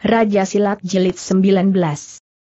Raja Silat Jelit 19.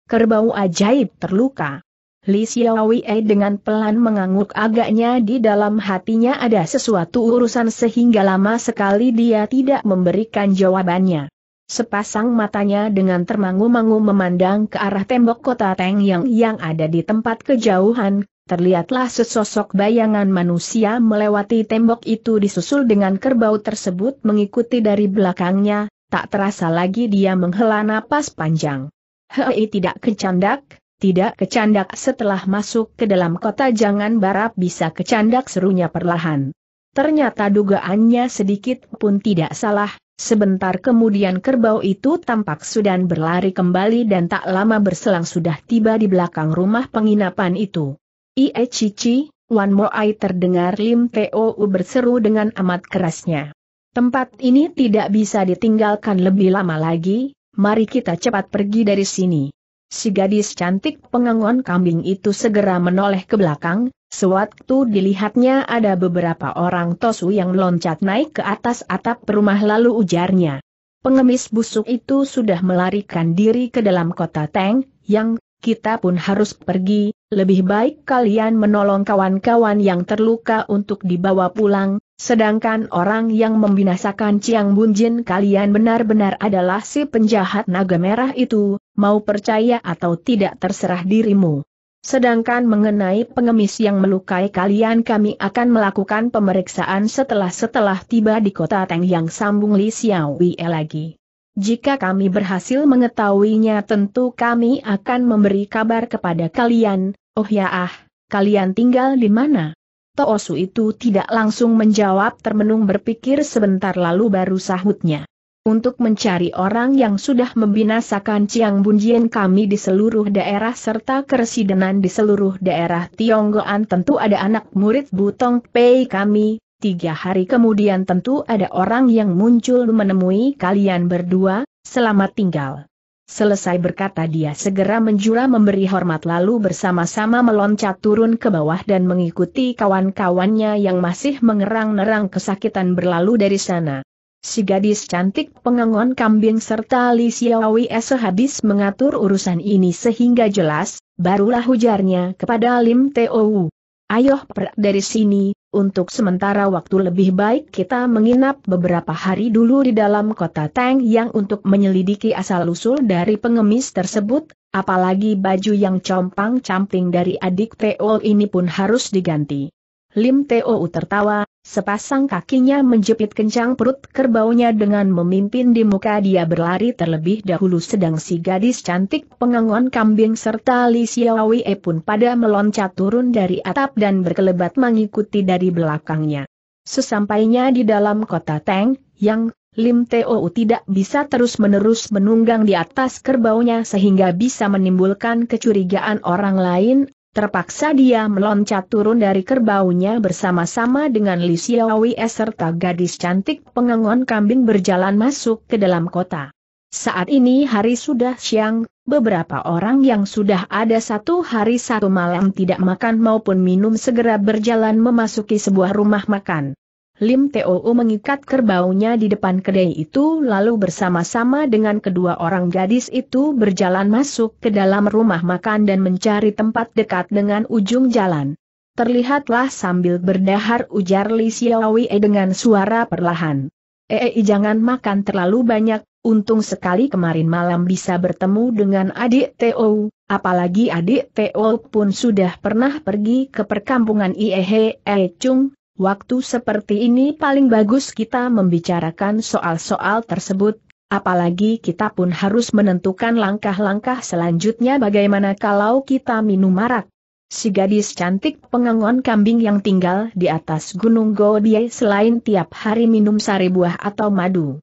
Kerbau Ajaib Terluka Li Xiaowei dengan pelan mengangguk agaknya di dalam hatinya ada sesuatu urusan sehingga lama sekali dia tidak memberikan jawabannya. Sepasang matanya dengan termangu-mangu memandang ke arah tembok kota Teng Yang yang ada di tempat kejauhan, terlihatlah sesosok bayangan manusia melewati tembok itu disusul dengan kerbau tersebut mengikuti dari belakangnya, tak terasa lagi dia menghela napas panjang. Hei tidak kecandak, tidak kecandak setelah masuk ke dalam kota jangan barap bisa kecandak serunya perlahan. Ternyata dugaannya sedikit pun tidak salah, sebentar kemudian kerbau itu tampak sudah berlari kembali dan tak lama berselang sudah tiba di belakang rumah penginapan itu. Ie cici, Wan Moai terdengar Lim Teo berseru dengan amat kerasnya. Tempat ini tidak bisa ditinggalkan lebih lama lagi, mari kita cepat pergi dari sini. Si gadis cantik pengangon kambing itu segera menoleh ke belakang, sewaktu dilihatnya ada beberapa orang tosu yang loncat naik ke atas atap rumah lalu ujarnya. Pengemis busuk itu sudah melarikan diri ke dalam kota Teng, yang, kita pun harus pergi, lebih baik kalian menolong kawan-kawan yang terluka untuk dibawa pulang, Sedangkan orang yang membinasakan Ciang Bunjin kalian benar-benar adalah si penjahat naga merah itu, mau percaya atau tidak terserah dirimu. Sedangkan mengenai pengemis yang melukai kalian kami akan melakukan pemeriksaan setelah-setelah tiba di kota Teng yang sambung Li Xiaowie lagi. Jika kami berhasil mengetahuinya tentu kami akan memberi kabar kepada kalian, oh ya ah, kalian tinggal di mana? Toosu itu tidak langsung menjawab termenung berpikir sebentar lalu baru sahutnya. Untuk mencari orang yang sudah membinasakan Ciang Bunjian kami di seluruh daerah serta keresidenan di seluruh daerah Tionggoan tentu ada anak murid Butong Pei kami, tiga hari kemudian tentu ada orang yang muncul menemui kalian berdua, selamat tinggal. Selesai berkata dia segera menjura memberi hormat lalu bersama-sama meloncat turun ke bawah dan mengikuti kawan-kawannya yang masih mengerang-nerang kesakitan berlalu dari sana. Si gadis cantik pengangon kambing serta Li Xiaowi sehabis mengatur urusan ini sehingga jelas, barulah ujarnya kepada Lim Teowu. Ayo per dari sini, untuk sementara waktu lebih baik kita menginap beberapa hari dulu di dalam kota Tang yang untuk menyelidiki asal-usul dari pengemis tersebut, apalagi baju yang compang-camping dari adik Teo ini pun harus diganti. Lim Teo tertawa, Sepasang kakinya menjepit kencang perut kerbaunya dengan memimpin di muka dia berlari terlebih dahulu sedang si gadis cantik pengangon kambing serta Li Xiaowei pun pada meloncat turun dari atap dan berkelebat mengikuti dari belakangnya. Sesampainya di dalam kota Teng, yang Lim Teo tidak bisa terus-menerus menunggang di atas kerbaunya sehingga bisa menimbulkan kecurigaan orang lain, Terpaksa dia meloncat turun dari kerbaunya bersama-sama dengan Li Xiaowei serta gadis cantik pengengon kambing berjalan masuk ke dalam kota. Saat ini hari sudah siang, beberapa orang yang sudah ada satu hari satu malam tidak makan maupun minum segera berjalan memasuki sebuah rumah makan. Lim Teo mengikat kerbaunya di depan kedai itu lalu bersama-sama dengan kedua orang gadis itu berjalan masuk ke dalam rumah makan dan mencari tempat dekat dengan ujung jalan. Terlihatlah sambil berdahar ujar Li Xiaowei dengan suara perlahan. Ei eh, eh, jangan makan terlalu banyak, untung sekali kemarin malam bisa bertemu dengan adik Teo, apalagi adik Teo pun sudah pernah pergi ke perkampungan Iehe eh, Chung, waktu seperti ini paling bagus kita membicarakan soal-soal tersebut, apalagi kita pun harus menentukan langkah-langkah selanjutnya bagaimana kalau kita minum marak. Si gadis cantik pengangon kambing yang tinggal di atas gunung Godie selain tiap hari minum sari buah atau madu.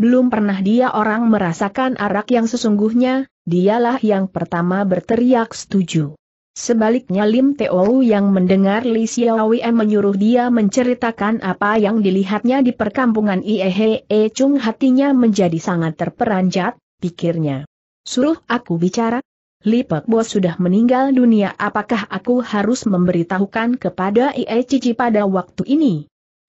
Belum pernah dia orang merasakan arak yang sesungguhnya, dialah yang pertama berteriak setuju. Sebaliknya Lim Teo yang mendengar Li Xiaowei menyuruh dia menceritakan apa yang dilihatnya di perkampungan Iehe -e Chung hatinya menjadi sangat terperanjat, pikirnya. Suruh aku bicara? Li Pek Bo sudah meninggal dunia apakah aku harus memberitahukan kepada Ie Cici pada waktu ini?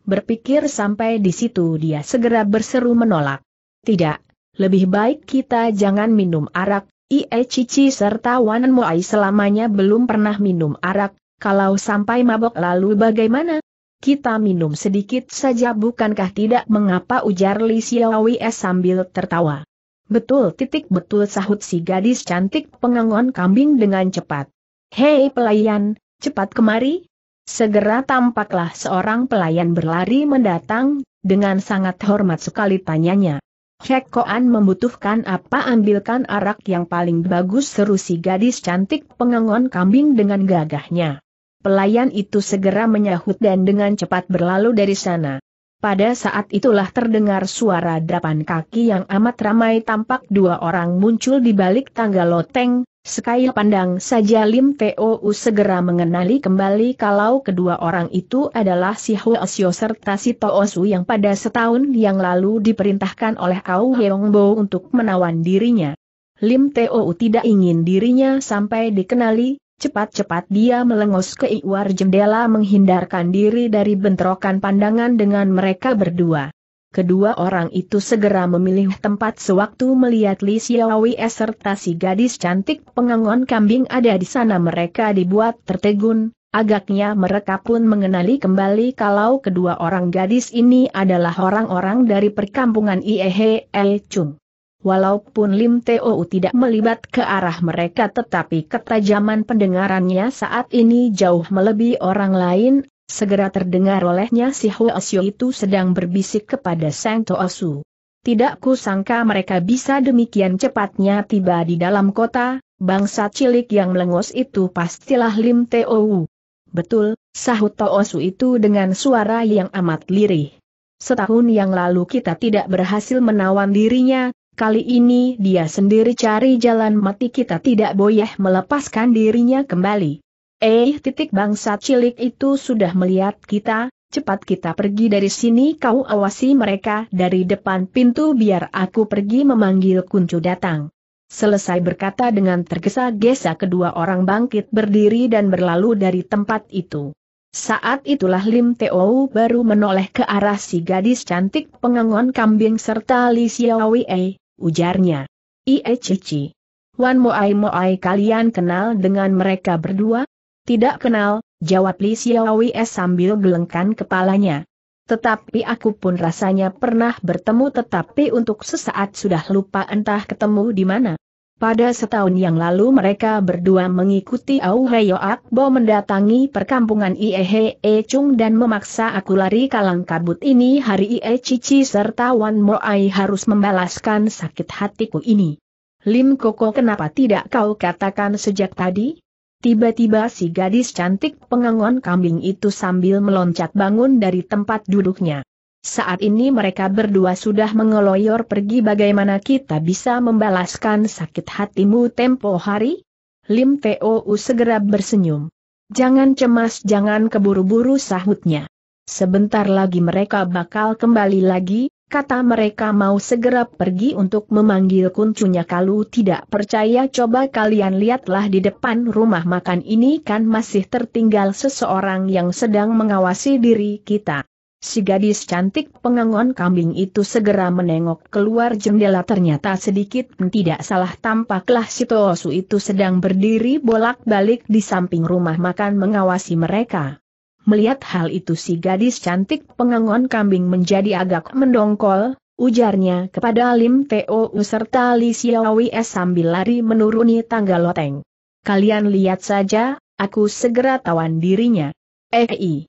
Berpikir sampai di situ dia segera berseru menolak. Tidak, lebih baik kita jangan minum arak, Ie Cici serta Wanen Moai selamanya belum pernah minum arak, kalau sampai mabok lalu bagaimana? Kita minum sedikit saja bukankah tidak mengapa ujar Li Xiaowei sambil tertawa. Betul titik betul sahut si gadis cantik pengangon kambing dengan cepat. Hei pelayan, cepat kemari. Segera tampaklah seorang pelayan berlari mendatang, dengan sangat hormat sekali tanyanya. Cek Koan membutuhkan apa ambilkan arak yang paling bagus seru si gadis cantik pengangon kambing dengan gagahnya. Pelayan itu segera menyahut dan dengan cepat berlalu dari sana. Pada saat itulah terdengar suara drapan kaki yang amat ramai tampak dua orang muncul di balik tangga loteng, Sekali pandang saja Lim Teo segera mengenali kembali kalau kedua orang itu adalah si Huasio serta si Toosu yang pada setahun yang lalu diperintahkan oleh Kau Heong Bo untuk menawan dirinya. Lim Teo tidak ingin dirinya sampai dikenali, cepat-cepat dia melengos ke iwar jendela menghindarkan diri dari bentrokan pandangan dengan mereka berdua kedua orang itu segera memilih tempat sewaktu melihat Li Xiaowei serta si gadis cantik pengangon kambing ada di sana mereka dibuat tertegun, agaknya mereka pun mengenali kembali kalau kedua orang gadis ini adalah orang-orang dari perkampungan Iehe Chung. Walaupun Lim Teo tidak melibat ke arah mereka tetapi ketajaman pendengarannya saat ini jauh melebihi orang lain, Segera terdengar olehnya si Huasyo itu sedang berbisik kepada Sang Su. Tidak kusangka mereka bisa demikian cepatnya tiba di dalam kota, bangsa cilik yang melengos itu pastilah Lim Teo. Betul, sahut Su itu dengan suara yang amat lirih. Setahun yang lalu kita tidak berhasil menawan dirinya, kali ini dia sendiri cari jalan mati kita tidak boleh melepaskan dirinya kembali. Eh titik bangsa cilik itu sudah melihat kita, cepat kita pergi dari sini kau awasi mereka dari depan pintu biar aku pergi memanggil kuncu datang. Selesai berkata dengan tergesa-gesa kedua orang bangkit berdiri dan berlalu dari tempat itu. Saat itulah Lim Teo baru menoleh ke arah si gadis cantik pengangon kambing serta Li Xiaowei, eh, ujarnya. Ie Cici. Wan Moai Moai kalian kenal dengan mereka berdua? Tidak kenal, jawab Li Xiaowies sambil gelengkan kepalanya. Tetapi aku pun rasanya pernah bertemu tetapi untuk sesaat sudah lupa entah ketemu di mana. Pada setahun yang lalu mereka berdua mengikuti Au Heyo Akbo mendatangi perkampungan Iehe E Chung dan memaksa aku lari kalang kabut ini hari Ie Cici serta Wan Moai harus membalaskan sakit hatiku ini. Lim Koko kenapa tidak kau katakan sejak tadi? Tiba-tiba si gadis cantik pengangon kambing itu sambil meloncat bangun dari tempat duduknya. Saat ini mereka berdua sudah mengeloyor pergi bagaimana kita bisa membalaskan sakit hatimu tempo hari? Lim T.O.U. segera bersenyum. Jangan cemas jangan keburu-buru sahutnya. Sebentar lagi mereka bakal kembali lagi, Kata mereka mau segera pergi untuk memanggil kuncunya kalau tidak percaya coba kalian lihatlah di depan rumah makan ini kan masih tertinggal seseorang yang sedang mengawasi diri kita. Si gadis cantik pengangon kambing itu segera menengok keluar jendela ternyata sedikit tidak salah tampaklah si Toosu itu sedang berdiri bolak-balik di samping rumah makan mengawasi mereka. Melihat hal itu si gadis cantik pengangon kambing menjadi agak mendongkol, ujarnya kepada Lim Teo serta Li Xiaowi sambil lari menuruni tangga loteng. Kalian lihat saja, aku segera tawan dirinya. Ei, eh,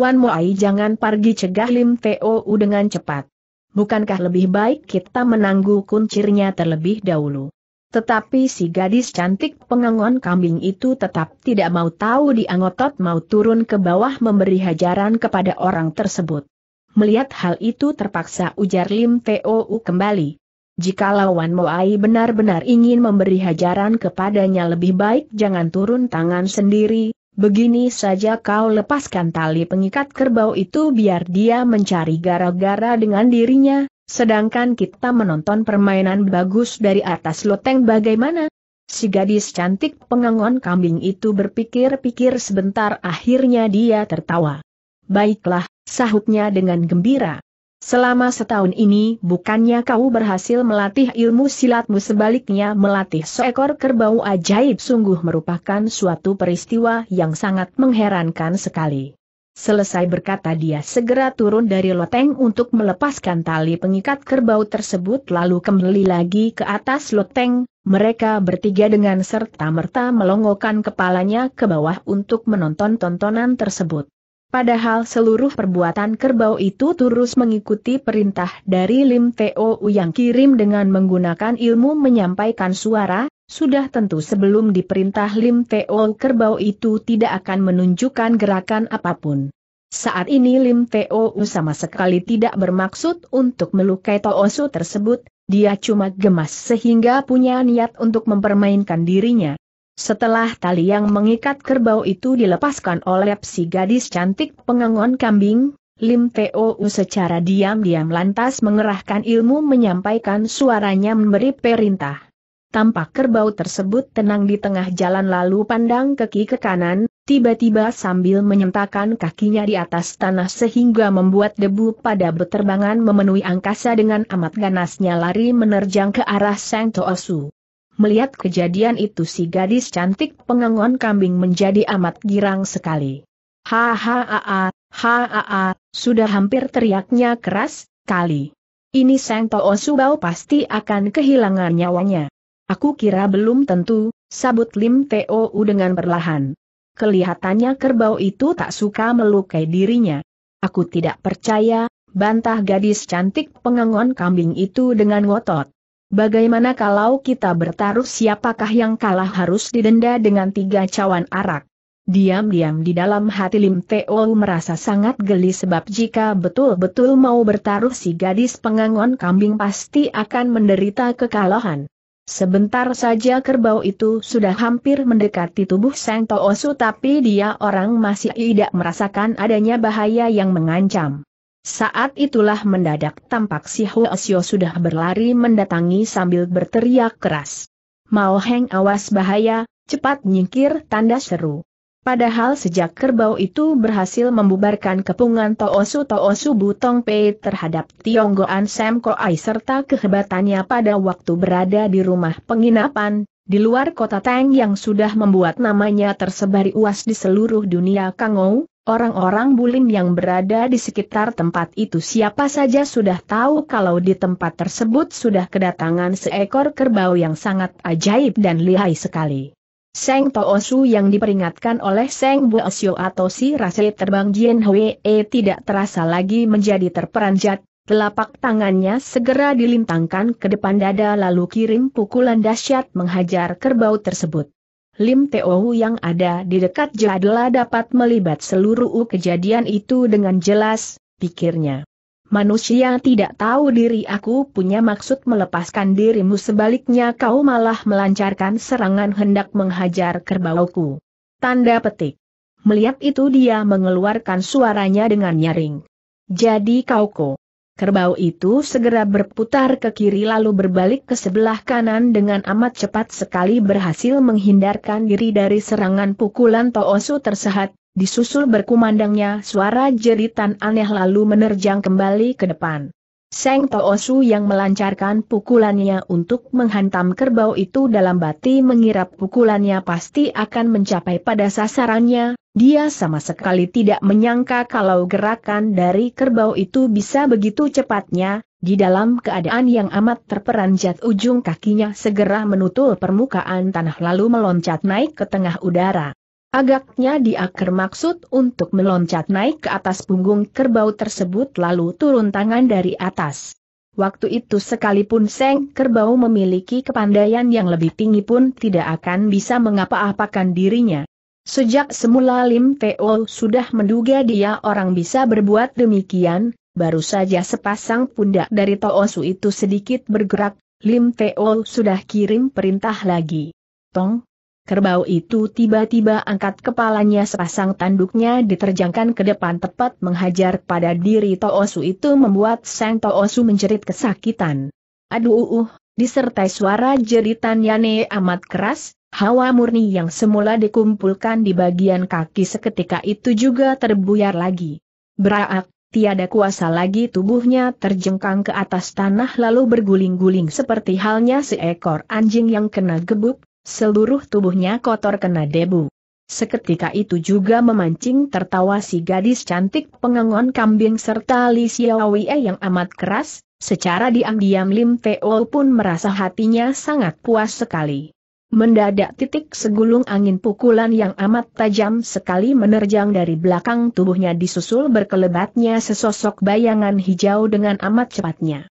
Wan Moai jangan pergi cegah Lim Teo dengan cepat. Bukankah lebih baik kita menangguh kuncirnya terlebih dahulu? Tetapi si gadis cantik pengangon kambing itu tetap tidak mau tahu diangotot mau turun ke bawah memberi hajaran kepada orang tersebut. Melihat hal itu terpaksa ujar Lim Tou kembali. Jika lawan Moai benar-benar ingin memberi hajaran kepadanya lebih baik jangan turun tangan sendiri, begini saja kau lepaskan tali pengikat kerbau itu biar dia mencari gara-gara dengan dirinya, Sedangkan kita menonton permainan bagus dari atas loteng bagaimana? Si gadis cantik pengangon kambing itu berpikir-pikir sebentar akhirnya dia tertawa. Baiklah, sahutnya dengan gembira. Selama setahun ini bukannya kau berhasil melatih ilmu silatmu sebaliknya melatih seekor kerbau ajaib sungguh merupakan suatu peristiwa yang sangat mengherankan sekali. Selesai berkata dia segera turun dari loteng untuk melepaskan tali pengikat kerbau tersebut lalu kembali lagi ke atas loteng, mereka bertiga dengan serta-merta melongokkan kepalanya ke bawah untuk menonton tontonan tersebut. Padahal seluruh perbuatan kerbau itu terus mengikuti perintah dari Lim Teo yang kirim dengan menggunakan ilmu menyampaikan suara, sudah tentu sebelum diperintah Lim Teo kerbau itu tidak akan menunjukkan gerakan apapun. Saat ini Lim Teo sama sekali tidak bermaksud untuk melukai Toosu tersebut, dia cuma gemas sehingga punya niat untuk mempermainkan dirinya. Setelah tali yang mengikat kerbau itu dilepaskan oleh si gadis cantik pengangon kambing, Lim Teo secara diam-diam lantas mengerahkan ilmu menyampaikan suaranya memberi perintah. Tampak kerbau tersebut tenang di tengah jalan lalu pandang ke kiri ke kanan, tiba-tiba sambil menyentakan kakinya di atas tanah sehingga membuat debu pada beterbangan memenuhi angkasa dengan amat ganasnya lari menerjang ke arah Sang Toosu. Melihat kejadian itu si gadis cantik pengangon kambing menjadi amat girang sekali. Hahaha, hahaha, sudah hampir teriaknya keras, kali. Ini Sang Toosu bau pasti akan kehilangan nyawanya. Aku kira belum tentu, sabut Lim Teo dengan perlahan. Kelihatannya kerbau itu tak suka melukai dirinya. Aku tidak percaya, bantah gadis cantik pengangon kambing itu dengan ngotot. Bagaimana kalau kita bertaruh siapakah yang kalah harus didenda dengan tiga cawan arak? Diam-diam di dalam hati Lim Teo merasa sangat geli sebab jika betul-betul mau bertaruh si gadis pengangon kambing pasti akan menderita kekalahan. Sebentar saja kerbau itu sudah hampir mendekati tubuh Sang Toosu tapi dia orang masih tidak merasakan adanya bahaya yang mengancam. Saat itulah mendadak tampak si Hoesio sudah berlari mendatangi sambil berteriak keras. Mau Heng awas bahaya, cepat nyingkir tanda seru. Padahal sejak kerbau itu berhasil membubarkan kepungan Toosu Toosu Butong Pei terhadap Tionggoan Sam Koai serta kehebatannya pada waktu berada di rumah penginapan, di luar kota Tang yang sudah membuat namanya tersebar luas di seluruh dunia Kangou, orang-orang bulim yang berada di sekitar tempat itu siapa saja sudah tahu kalau di tempat tersebut sudah kedatangan seekor kerbau yang sangat ajaib dan lihai sekali. Seng Toosu yang diperingatkan oleh Seng Buosio atau si Rasai terbang Jin Hwee eh, tidak terasa lagi menjadi terperanjat, telapak tangannya segera dilintangkan ke depan dada lalu kirim pukulan dahsyat menghajar kerbau tersebut. Lim Teo yang ada di dekat jadla dapat melibat seluruh kejadian itu dengan jelas, pikirnya manusia tidak tahu diri aku punya maksud melepaskan dirimu sebaliknya kau malah melancarkan serangan hendak menghajar kerbauku. Tanda petik. Melihat itu dia mengeluarkan suaranya dengan nyaring. Jadi kau ko. Kerbau itu segera berputar ke kiri lalu berbalik ke sebelah kanan dengan amat cepat sekali berhasil menghindarkan diri dari serangan pukulan Toosu tersehat, Disusul berkumandangnya suara jeritan aneh lalu menerjang kembali ke depan. Seng Toosu yang melancarkan pukulannya untuk menghantam kerbau itu dalam bati mengira pukulannya pasti akan mencapai pada sasarannya, dia sama sekali tidak menyangka kalau gerakan dari kerbau itu bisa begitu cepatnya, di dalam keadaan yang amat terperanjat ujung kakinya segera menutup permukaan tanah lalu meloncat naik ke tengah udara. Agaknya dia kermaksud untuk meloncat naik ke atas punggung kerbau tersebut lalu turun tangan dari atas. Waktu itu sekalipun Seng Kerbau memiliki kepandaian yang lebih tinggi pun tidak akan bisa mengapa-apakan dirinya. Sejak semula Lim Teo sudah menduga dia orang bisa berbuat demikian, baru saja sepasang pundak dari Toosu itu sedikit bergerak, Lim Teo sudah kirim perintah lagi. Tong, Kerbau itu tiba-tiba angkat kepalanya sepasang tanduknya diterjangkan ke depan tepat menghajar pada diri Toosu itu membuat sang Toosu menjerit kesakitan. Aduh uh, uh, disertai suara jeritan Yane amat keras, hawa murni yang semula dikumpulkan di bagian kaki seketika itu juga terbuyar lagi. Beraak, tiada kuasa lagi tubuhnya terjengkang ke atas tanah lalu berguling-guling seperti halnya seekor anjing yang kena gebuk, Seluruh tubuhnya kotor kena debu. Seketika itu juga memancing tertawa si gadis cantik pengangon kambing serta Li Xiaowie yang amat keras, secara diam-diam Lim Teo pun merasa hatinya sangat puas sekali. Mendadak titik segulung angin pukulan yang amat tajam sekali menerjang dari belakang tubuhnya disusul berkelebatnya sesosok bayangan hijau dengan amat cepatnya.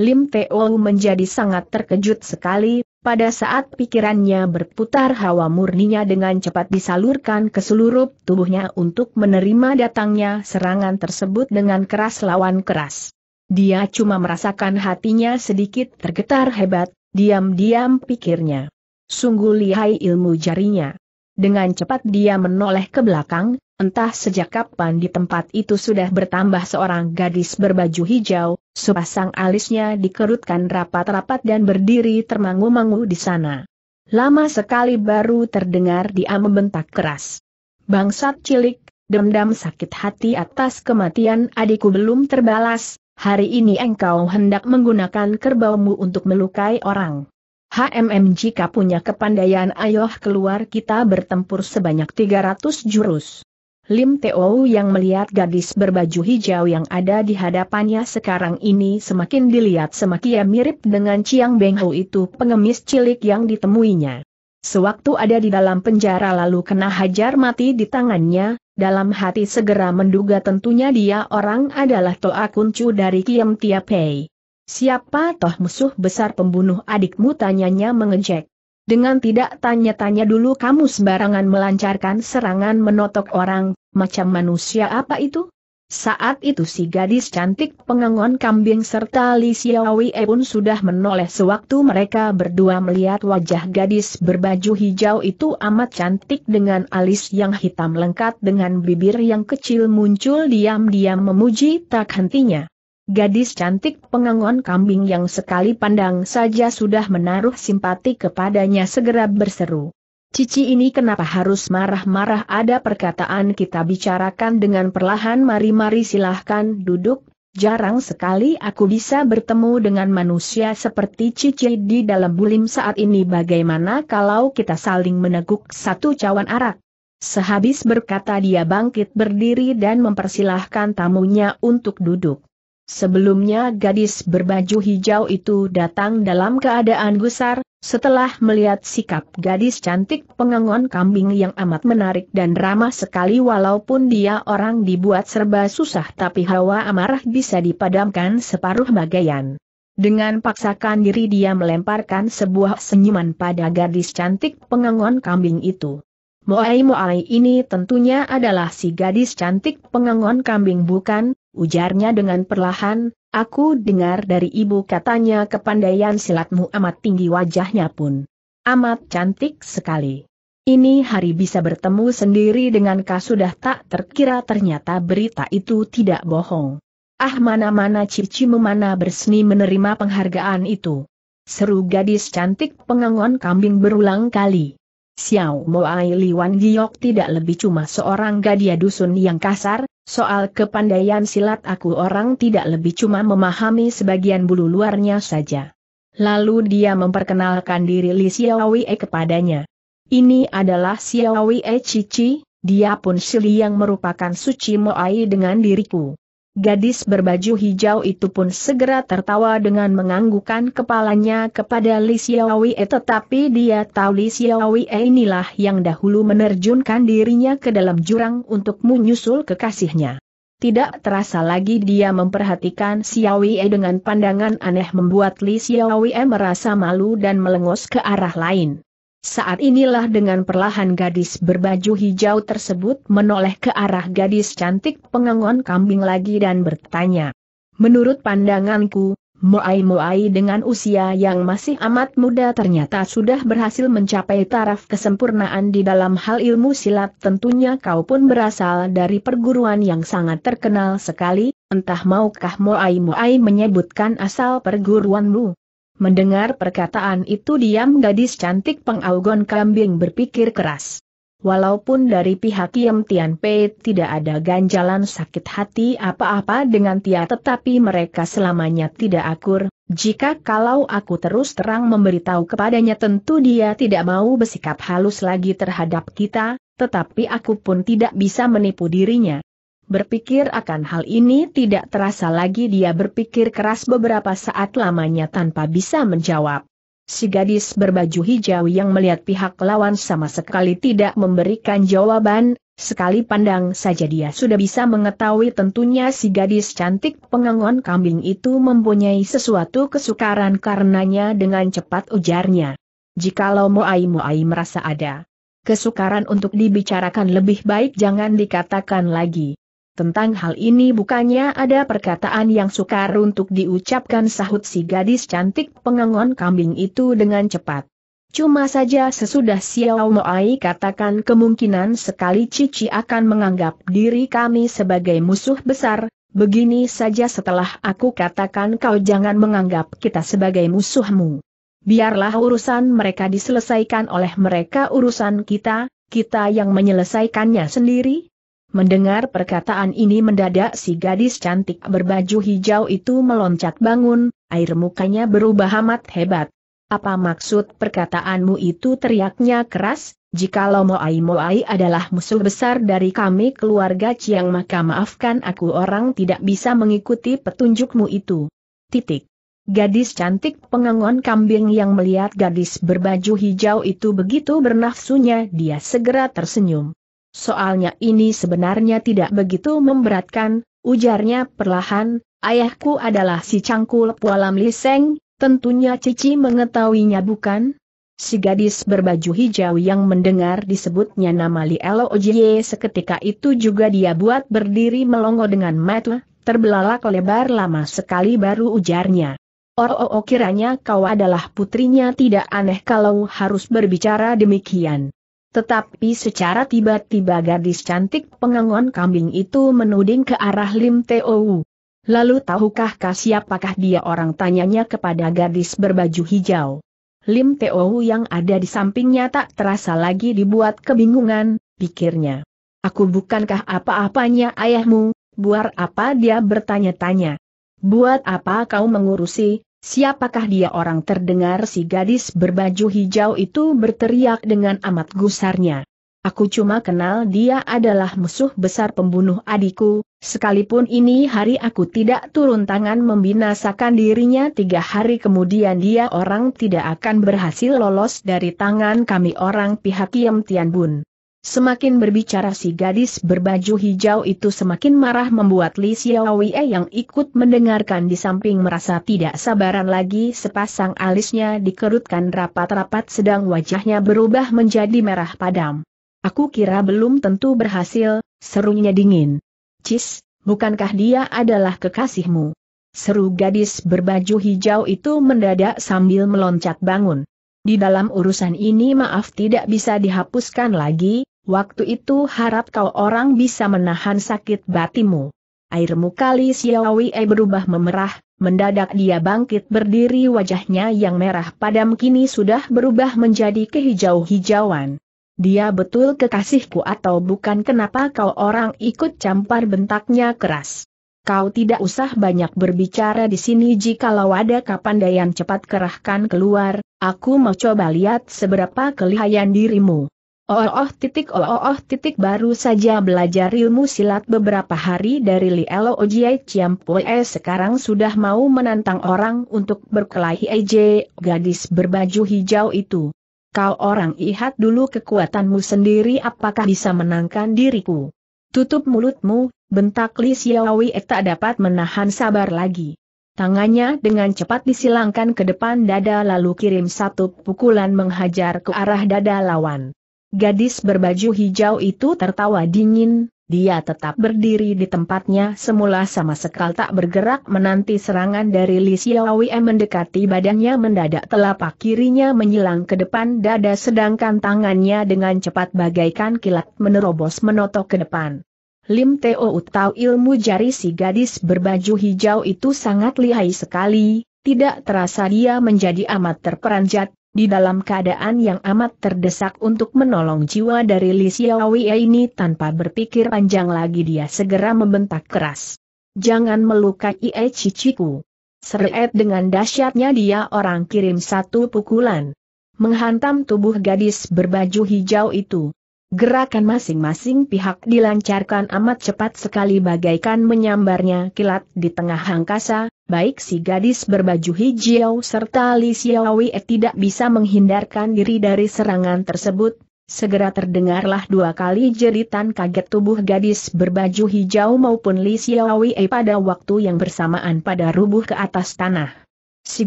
Lim Teo menjadi sangat terkejut sekali, pada saat pikirannya berputar hawa murninya dengan cepat disalurkan ke seluruh tubuhnya untuk menerima datangnya serangan tersebut dengan keras lawan keras. Dia cuma merasakan hatinya sedikit tergetar hebat, diam-diam pikirnya. Sungguh lihai ilmu jarinya. Dengan cepat dia menoleh ke belakang, entah sejak kapan di tempat itu sudah bertambah seorang gadis berbaju hijau, Sepasang alisnya dikerutkan rapat-rapat dan berdiri termangu-mangu di sana. Lama sekali baru terdengar dia membentak keras. Bangsat cilik, dendam sakit hati atas kematian adikku belum terbalas, hari ini engkau hendak menggunakan kerbaumu untuk melukai orang. HMM jika punya kepandaian ayoh keluar kita bertempur sebanyak 300 jurus. Lim Teo yang melihat gadis berbaju hijau yang ada di hadapannya sekarang ini semakin dilihat semakin mirip dengan Chiang Beng Ho itu pengemis cilik yang ditemuinya. Sewaktu ada di dalam penjara lalu kena hajar mati di tangannya, dalam hati segera menduga tentunya dia orang adalah Toa Kuncu dari Kiem Pei. Siapa toh musuh besar pembunuh adikmu tanyanya mengejek. Dengan tidak tanya-tanya dulu kamu sembarangan melancarkan serangan menotok orang, macam manusia apa itu? Saat itu si gadis cantik pengangon kambing serta Li Xiaowei pun sudah menoleh sewaktu mereka berdua melihat wajah gadis berbaju hijau itu amat cantik dengan alis yang hitam lengkap dengan bibir yang kecil muncul diam-diam memuji tak hentinya. Gadis cantik pengangon kambing yang sekali pandang saja sudah menaruh simpati kepadanya segera berseru. Cici ini kenapa harus marah-marah ada perkataan kita bicarakan dengan perlahan mari-mari silahkan duduk, jarang sekali aku bisa bertemu dengan manusia seperti Cici di dalam bulim saat ini bagaimana kalau kita saling meneguk satu cawan arak. Sehabis berkata dia bangkit berdiri dan mempersilahkan tamunya untuk duduk. Sebelumnya gadis berbaju hijau itu datang dalam keadaan gusar, setelah melihat sikap gadis cantik pengangon kambing yang amat menarik dan ramah sekali walaupun dia orang dibuat serba susah tapi hawa amarah bisa dipadamkan separuh bagaian. Dengan paksakan diri dia melemparkan sebuah senyuman pada gadis cantik pengangon kambing itu. Moai Moai ini tentunya adalah si gadis cantik pengangon kambing bukan, ujarnya dengan perlahan, aku dengar dari ibu katanya kepandaian silatmu amat tinggi wajahnya pun. Amat cantik sekali. Ini hari bisa bertemu sendiri dengan kau sudah tak terkira ternyata berita itu tidak bohong. Ah mana-mana Cici memana berseni menerima penghargaan itu. Seru gadis cantik pengangon kambing berulang kali. Xiao Moai Liwan Giok tidak lebih cuma seorang gadia dusun yang kasar, soal kepandaian silat aku orang tidak lebih cuma memahami sebagian bulu luarnya saja. Lalu dia memperkenalkan diri Li Xiaowei kepadanya. Ini adalah Xiaowei Cici, dia pun Sili yang merupakan suci Moai dengan diriku. Gadis berbaju hijau itu pun segera tertawa dengan menganggukkan kepalanya kepada Li Xiaowei tetapi dia tahu Li Xiaowei inilah yang dahulu menerjunkan dirinya ke dalam jurang untuk menyusul kekasihnya. Tidak terasa lagi dia memperhatikan Xiaowei dengan pandangan aneh membuat Li Xiaowei merasa malu dan melengos ke arah lain. Saat inilah dengan perlahan gadis berbaju hijau tersebut menoleh ke arah gadis cantik pengangon kambing lagi dan bertanya. Menurut pandanganku, Moai Moai dengan usia yang masih amat muda ternyata sudah berhasil mencapai taraf kesempurnaan di dalam hal ilmu silat tentunya kau pun berasal dari perguruan yang sangat terkenal sekali, entah maukah Moai Moai menyebutkan asal perguruanmu. Mendengar perkataan itu diam gadis cantik pengaugon kambing berpikir keras. Walaupun dari pihak Yem Tian Pei tidak ada ganjalan sakit hati apa-apa dengan Tia tetapi mereka selamanya tidak akur, jika kalau aku terus terang memberitahu kepadanya tentu dia tidak mau bersikap halus lagi terhadap kita, tetapi aku pun tidak bisa menipu dirinya. Berpikir akan hal ini tidak terasa lagi dia berpikir keras beberapa saat lamanya tanpa bisa menjawab. Si gadis berbaju hijau yang melihat pihak lawan sama sekali tidak memberikan jawaban, sekali pandang saja dia sudah bisa mengetahui tentunya si gadis cantik pengangon kambing itu mempunyai sesuatu kesukaran karenanya dengan cepat ujarnya. Jikalau Moai Moai merasa ada kesukaran untuk dibicarakan lebih baik jangan dikatakan lagi. Tentang hal ini bukannya ada perkataan yang sukar untuk diucapkan sahut si gadis cantik pengangon kambing itu dengan cepat. Cuma saja sesudah Xiao Moai katakan kemungkinan sekali Cici akan menganggap diri kami sebagai musuh besar, begini saja setelah aku katakan kau jangan menganggap kita sebagai musuhmu. Biarlah urusan mereka diselesaikan oleh mereka urusan kita, kita yang menyelesaikannya sendiri, Mendengar perkataan ini mendadak si gadis cantik berbaju hijau itu meloncat bangun, air mukanya berubah amat hebat. Apa maksud perkataanmu itu teriaknya keras, jikalau Moai Moai adalah musuh besar dari kami keluarga Ciang maka maafkan aku orang tidak bisa mengikuti petunjukmu itu. Titik. Gadis cantik pengangon kambing yang melihat gadis berbaju hijau itu begitu bernafsunya dia segera tersenyum. Soalnya ini sebenarnya tidak begitu memberatkan, ujarnya perlahan, ayahku adalah si cangkul pualam liseng, tentunya Cici mengetahuinya bukan? Si gadis berbaju hijau yang mendengar disebutnya nama Lielo Ojie seketika itu juga dia buat berdiri melongo dengan mata, terbelalak lebar lama sekali baru ujarnya. Oh, oh, oh kiranya kau adalah putrinya tidak aneh kalau harus berbicara demikian. Tetapi secara tiba-tiba gadis cantik pengangon kambing itu menuding ke arah Lim Teo. Lalu tahukah kah siapakah dia orang tanyanya kepada gadis berbaju hijau. Lim Teo yang ada di sampingnya tak terasa lagi dibuat kebingungan, pikirnya. Aku bukankah apa-apanya ayahmu, buar apa dia bertanya-tanya. Buat apa kau mengurusi, Siapakah dia orang terdengar si gadis berbaju hijau itu berteriak dengan amat gusarnya. Aku cuma kenal dia adalah musuh besar pembunuh adikku, sekalipun ini hari aku tidak turun tangan membinasakan dirinya tiga hari kemudian dia orang tidak akan berhasil lolos dari tangan kami orang pihak Yem Tian Bun. Semakin berbicara si gadis berbaju hijau itu semakin marah membuat Li Xiaowie yang ikut mendengarkan di samping merasa tidak sabaran lagi sepasang alisnya dikerutkan rapat-rapat sedang wajahnya berubah menjadi merah padam. Aku kira belum tentu berhasil, serunya dingin. Cis, bukankah dia adalah kekasihmu? Seru gadis berbaju hijau itu mendadak sambil meloncat bangun. Di dalam urusan ini maaf tidak bisa dihapuskan lagi, Waktu itu harap kau orang bisa menahan sakit batimu. Air muka Li Xiaowei berubah memerah, mendadak dia bangkit berdiri wajahnya yang merah padam kini sudah berubah menjadi kehijau-hijauan. Dia betul kekasihku atau bukan kenapa kau orang ikut campar bentaknya keras. Kau tidak usah banyak berbicara di sini jikalau ada kapandayan cepat kerahkan keluar, aku mau coba lihat seberapa kelihayan dirimu. Oh, oh titik oh, oh, oh, titik baru saja belajar ilmu silat beberapa hari dari Li Elo Ojiai Ciampoe sekarang sudah mau menantang orang untuk berkelahi EJ, gadis berbaju hijau itu. Kau orang lihat dulu kekuatanmu sendiri apakah bisa menangkan diriku. Tutup mulutmu, bentak Li Xiaowi eh, tak dapat menahan sabar lagi. Tangannya dengan cepat disilangkan ke depan dada lalu kirim satu pukulan menghajar ke arah dada lawan. Gadis berbaju hijau itu tertawa dingin, dia tetap berdiri di tempatnya semula sama sekali tak bergerak menanti serangan dari Li Xiaowei mendekati badannya mendadak telapak kirinya menyilang ke depan dada sedangkan tangannya dengan cepat bagaikan kilat menerobos menotok ke depan. Lim Teo tahu ilmu jari si gadis berbaju hijau itu sangat lihai sekali, tidak terasa dia menjadi amat terperanjat, di dalam keadaan yang amat terdesak untuk menolong jiwa dari Li Xiaowei ini tanpa berpikir panjang lagi dia segera membentak keras. Jangan melukai Ie Ciciku. Seret dengan dahsyatnya dia orang kirim satu pukulan. Menghantam tubuh gadis berbaju hijau itu. Gerakan masing-masing pihak dilancarkan amat cepat sekali bagaikan menyambarnya kilat di tengah angkasa, baik si gadis berbaju hijau serta Li Xiaowei tidak bisa menghindarkan diri dari serangan tersebut, segera terdengarlah dua kali jeritan kaget tubuh gadis berbaju hijau maupun Li Xiaowei pada waktu yang bersamaan pada rubuh ke atas tanah. Si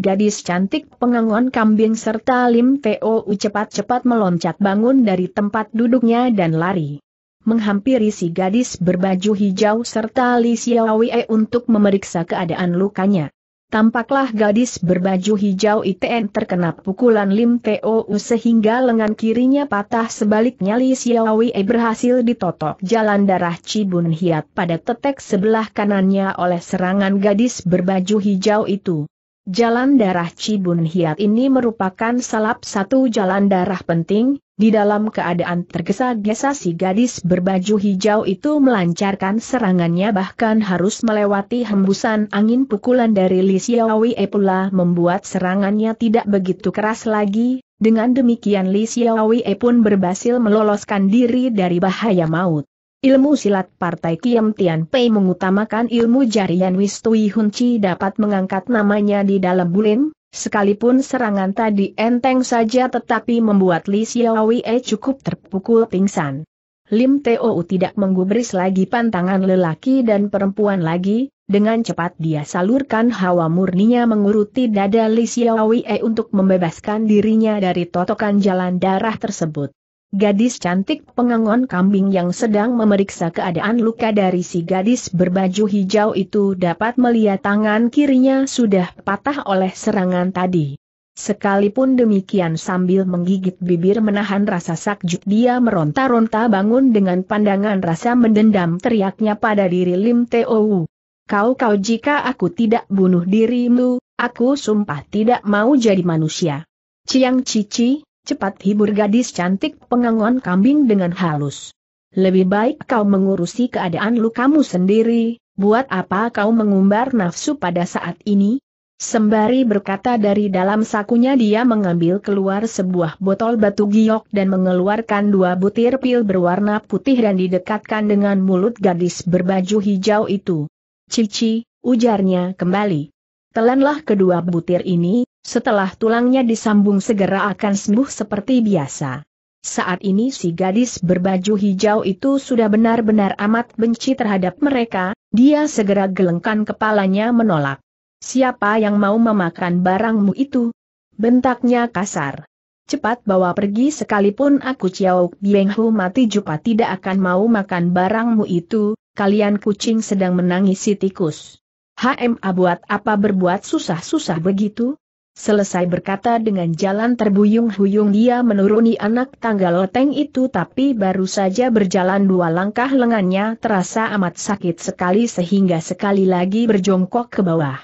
gadis cantik pengangon kambing serta Lim Teo cepat-cepat meloncat bangun dari tempat duduknya dan lari menghampiri si gadis berbaju hijau serta Li Xiaowie untuk memeriksa keadaan lukanya. Tampaklah gadis berbaju hijau ITN terkena pukulan Lim Teo sehingga lengan kirinya patah sebaliknya Li Xiaowie berhasil ditotok jalan darah Cibun Hiat pada tetek sebelah kanannya oleh serangan gadis berbaju hijau itu. Jalan darah Cibun Hiat ini merupakan salah satu jalan darah penting, di dalam keadaan tergesa-gesa si gadis berbaju hijau itu melancarkan serangannya bahkan harus melewati hembusan angin pukulan dari Li Xiaowei e pula membuat serangannya tidak begitu keras lagi, dengan demikian Li Xiaowei e pun berhasil meloloskan diri dari bahaya maut. Ilmu silat Partai Kiam Tian Pei mengutamakan ilmu jarian Wistui Hunci dapat mengangkat namanya di dalam bulim, Sekalipun serangan tadi enteng saja tetapi membuat Li Xiaowei cukup terpukul pingsan. Lim Teo tidak menggubris lagi pantangan lelaki dan perempuan lagi, dengan cepat dia salurkan hawa murninya menguruti dada Li Xiaowei untuk membebaskan dirinya dari totokan jalan darah tersebut. Gadis cantik pengangon kambing yang sedang memeriksa keadaan luka dari si gadis berbaju hijau itu dapat melihat tangan kirinya sudah patah oleh serangan tadi. Sekalipun demikian sambil menggigit bibir menahan rasa sakjuk dia meronta-ronta bangun dengan pandangan rasa mendendam teriaknya pada diri Lim Teo. Kau-kau jika aku tidak bunuh dirimu, aku sumpah tidak mau jadi manusia. Ciang Cici, cepat hibur gadis cantik pengangon kambing dengan halus. Lebih baik kau mengurusi keadaan lukamu sendiri, buat apa kau mengumbar nafsu pada saat ini? Sembari berkata dari dalam sakunya dia mengambil keluar sebuah botol batu giok dan mengeluarkan dua butir pil berwarna putih dan didekatkan dengan mulut gadis berbaju hijau itu. Cici, ujarnya kembali. Telanlah kedua butir ini, setelah tulangnya disambung segera akan sembuh seperti biasa. Saat ini si gadis berbaju hijau itu sudah benar-benar amat benci terhadap mereka, dia segera gelengkan kepalanya menolak. Siapa yang mau memakan barangmu itu? Bentaknya kasar. Cepat bawa pergi sekalipun aku Ciao Bienghu mati jupa tidak akan mau makan barangmu itu, kalian kucing sedang menangisi tikus. HMA buat apa berbuat susah-susah begitu? Selesai berkata dengan jalan terbuyung-huyung dia menuruni anak tangga loteng itu tapi baru saja berjalan dua langkah lengannya terasa amat sakit sekali sehingga sekali lagi berjongkok ke bawah.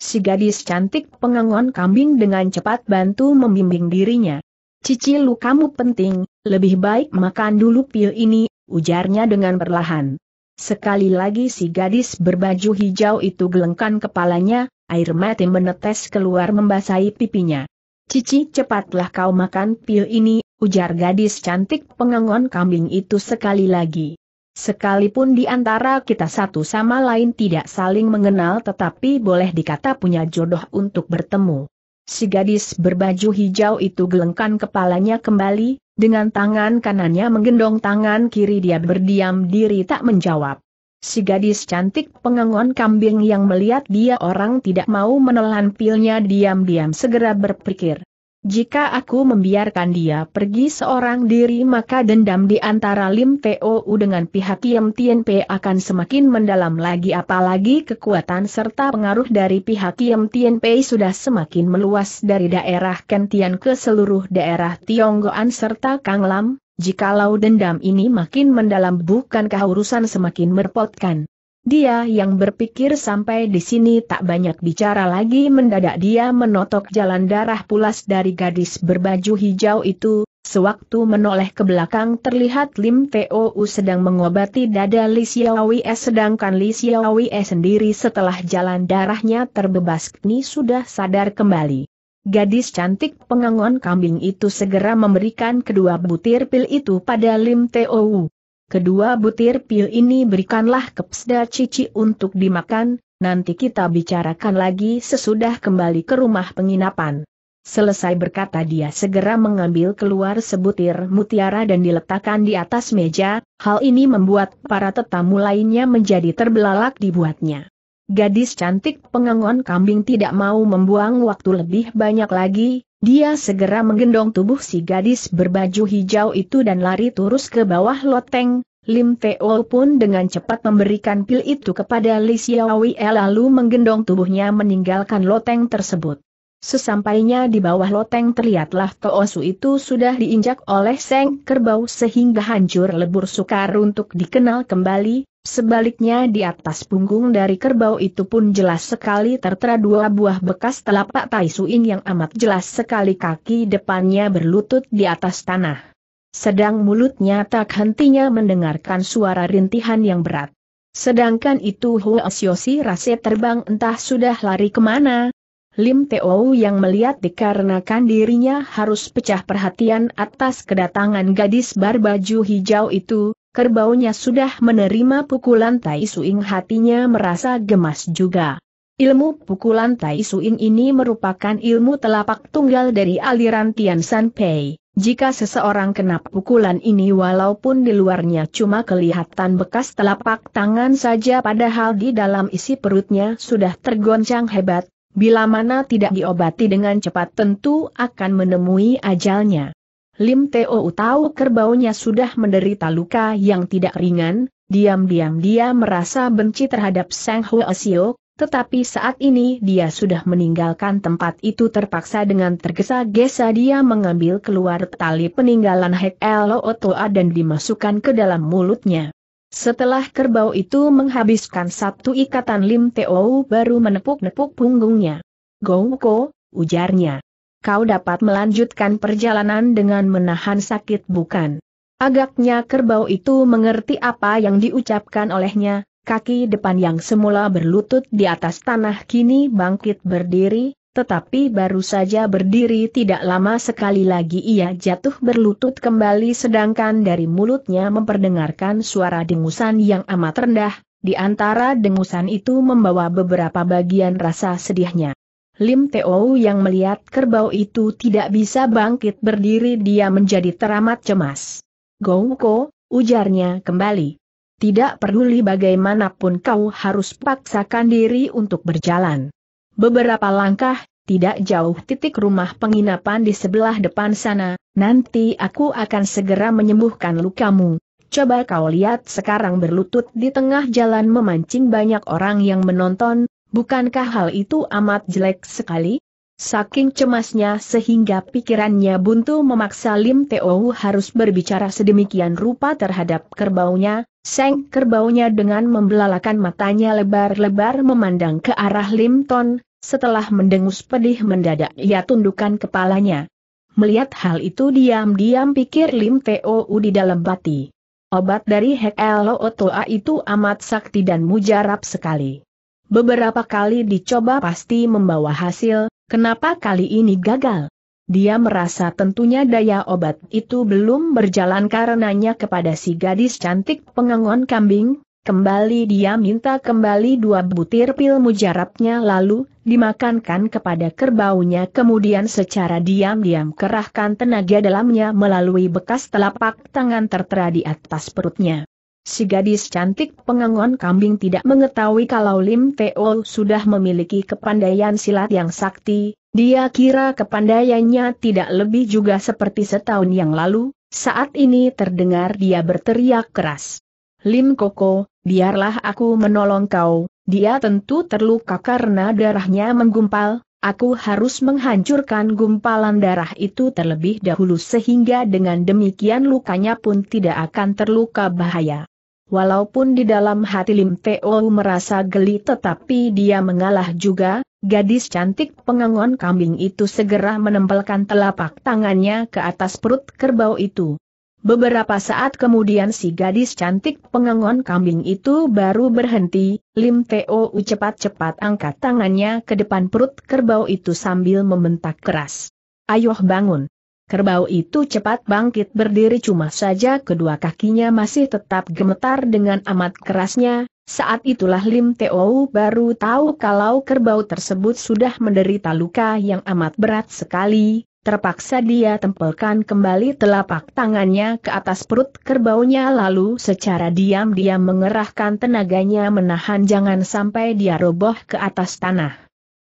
Si gadis cantik pengangon kambing dengan cepat bantu membimbing dirinya. Cicil kamu penting, lebih baik makan dulu pil ini, ujarnya dengan perlahan. Sekali lagi si gadis berbaju hijau itu gelengkan kepalanya, air mati menetes keluar membasahi pipinya. Cici cepatlah kau makan pio ini, ujar gadis cantik pengangon kambing itu sekali lagi. Sekalipun di antara kita satu sama lain tidak saling mengenal tetapi boleh dikata punya jodoh untuk bertemu. Si gadis berbaju hijau itu gelengkan kepalanya kembali, dengan tangan kanannya menggendong tangan kiri dia berdiam diri tak menjawab. Si gadis cantik pengangon kambing yang melihat dia orang tidak mau menelan pilnya diam-diam segera berpikir. Jika aku membiarkan dia pergi seorang diri maka dendam di antara Lim T.O.U. dengan pihak Kim Tien Pe akan semakin mendalam lagi apalagi kekuatan serta pengaruh dari pihak Kim Tien Pe sudah semakin meluas dari daerah Kentian ke seluruh daerah Tionggoan serta Kanglam, Jikalau dendam ini makin mendalam bukankah urusan semakin merepotkan? Dia yang berpikir sampai di sini tak banyak bicara lagi mendadak dia menotok jalan darah pulas dari gadis berbaju hijau itu, sewaktu menoleh ke belakang terlihat Lim Teo sedang mengobati dada Li S, sedangkan Li S sendiri setelah jalan darahnya terbebas kini sudah sadar kembali. Gadis cantik pengangon kambing itu segera memberikan kedua butir pil itu pada Lim Teo Kedua butir pil ini berikanlah ke Psda Cici untuk dimakan, nanti kita bicarakan lagi sesudah kembali ke rumah penginapan. Selesai berkata dia segera mengambil keluar sebutir mutiara dan diletakkan di atas meja, hal ini membuat para tetamu lainnya menjadi terbelalak dibuatnya. Gadis cantik pengangon kambing tidak mau membuang waktu lebih banyak lagi, dia segera menggendong tubuh si gadis berbaju hijau itu dan lari turus ke bawah loteng, Lim Teo pun dengan cepat memberikan pil itu kepada Li Xiaowei lalu menggendong tubuhnya meninggalkan loteng tersebut. Sesampainya di bawah loteng terlihatlah Su itu sudah diinjak oleh Seng Kerbau sehingga hancur lebur sukar untuk dikenal kembali, Sebaliknya di atas punggung dari kerbau itu pun jelas sekali tertera dua buah bekas telapak tai Suin yang amat jelas sekali kaki depannya berlutut di atas tanah. Sedang mulutnya tak hentinya mendengarkan suara rintihan yang berat. Sedangkan itu si rasa terbang entah sudah lari kemana. Lim Teo yang melihat dikarenakan dirinya harus pecah perhatian atas kedatangan gadis barbaju hijau itu, Kerbaunya sudah menerima pukulan Tai Suing hatinya merasa gemas juga. Ilmu pukulan Tai Suing ini merupakan ilmu telapak tunggal dari aliran Tian San Pei. Jika seseorang kena pukulan ini walaupun di luarnya cuma kelihatan bekas telapak tangan saja padahal di dalam isi perutnya sudah tergoncang hebat, bila mana tidak diobati dengan cepat tentu akan menemui ajalnya. Lim Teo tahu kerbaunya sudah menderita luka yang tidak ringan, diam-diam dia merasa benci terhadap Sang Huasio, tetapi saat ini dia sudah meninggalkan tempat itu terpaksa dengan tergesa-gesa dia mengambil keluar tali peninggalan Hek Elo Otoa dan dimasukkan ke dalam mulutnya. Setelah kerbau itu menghabiskan satu ikatan Lim Teo baru menepuk-nepuk punggungnya. Gongko, ujarnya kau dapat melanjutkan perjalanan dengan menahan sakit bukan? Agaknya kerbau itu mengerti apa yang diucapkan olehnya, kaki depan yang semula berlutut di atas tanah kini bangkit berdiri, tetapi baru saja berdiri tidak lama sekali lagi ia jatuh berlutut kembali sedangkan dari mulutnya memperdengarkan suara dengusan yang amat rendah, di antara dengusan itu membawa beberapa bagian rasa sedihnya. Lim Teo yang melihat kerbau itu tidak bisa bangkit berdiri dia menjadi teramat cemas. Gouko, ujarnya kembali. Tidak peduli bagaimanapun kau harus paksakan diri untuk berjalan. Beberapa langkah, tidak jauh titik rumah penginapan di sebelah depan sana, nanti aku akan segera menyembuhkan lukamu. Coba kau lihat sekarang berlutut di tengah jalan memancing banyak orang yang menonton, Bukankah hal itu amat jelek sekali? Saking cemasnya sehingga pikirannya buntu memaksa Lim Teo harus berbicara sedemikian rupa terhadap kerbaunya, seng kerbaunya dengan membelalakan matanya lebar-lebar memandang ke arah Lim Ton, setelah mendengus pedih mendadak ia tundukkan kepalanya. Melihat hal itu diam-diam pikir Lim Teo di dalam bati. Obat dari Hek Elo Toa itu amat sakti dan mujarab sekali. Beberapa kali dicoba pasti membawa hasil, kenapa kali ini gagal? Dia merasa tentunya daya obat itu belum berjalan karenanya kepada si gadis cantik pengangon kambing, kembali dia minta kembali dua butir pil mujarabnya lalu, dimakankan kepada kerbaunya kemudian secara diam-diam kerahkan tenaga dalamnya melalui bekas telapak tangan tertera di atas perutnya. Si gadis cantik pengangon kambing tidak mengetahui kalau Lim Teo sudah memiliki kepandaian silat yang sakti, dia kira kepandaiannya tidak lebih juga seperti setahun yang lalu, saat ini terdengar dia berteriak keras. Lim Koko, biarlah aku menolong kau, dia tentu terluka karena darahnya menggumpal, aku harus menghancurkan gumpalan darah itu terlebih dahulu sehingga dengan demikian lukanya pun tidak akan terluka bahaya. Walaupun di dalam hati Lim Teo merasa geli tetapi dia mengalah juga, gadis cantik pengangon kambing itu segera menempelkan telapak tangannya ke atas perut kerbau itu. Beberapa saat kemudian si gadis cantik pengangon kambing itu baru berhenti, Lim Teo cepat-cepat angkat tangannya ke depan perut kerbau itu sambil membentak keras. Ayoh bangun! Kerbau itu cepat bangkit berdiri cuma saja kedua kakinya masih tetap gemetar dengan amat kerasnya, saat itulah Lim Teo baru tahu kalau kerbau tersebut sudah menderita luka yang amat berat sekali, terpaksa dia tempelkan kembali telapak tangannya ke atas perut kerbaunya lalu secara diam-diam mengerahkan tenaganya menahan jangan sampai dia roboh ke atas tanah.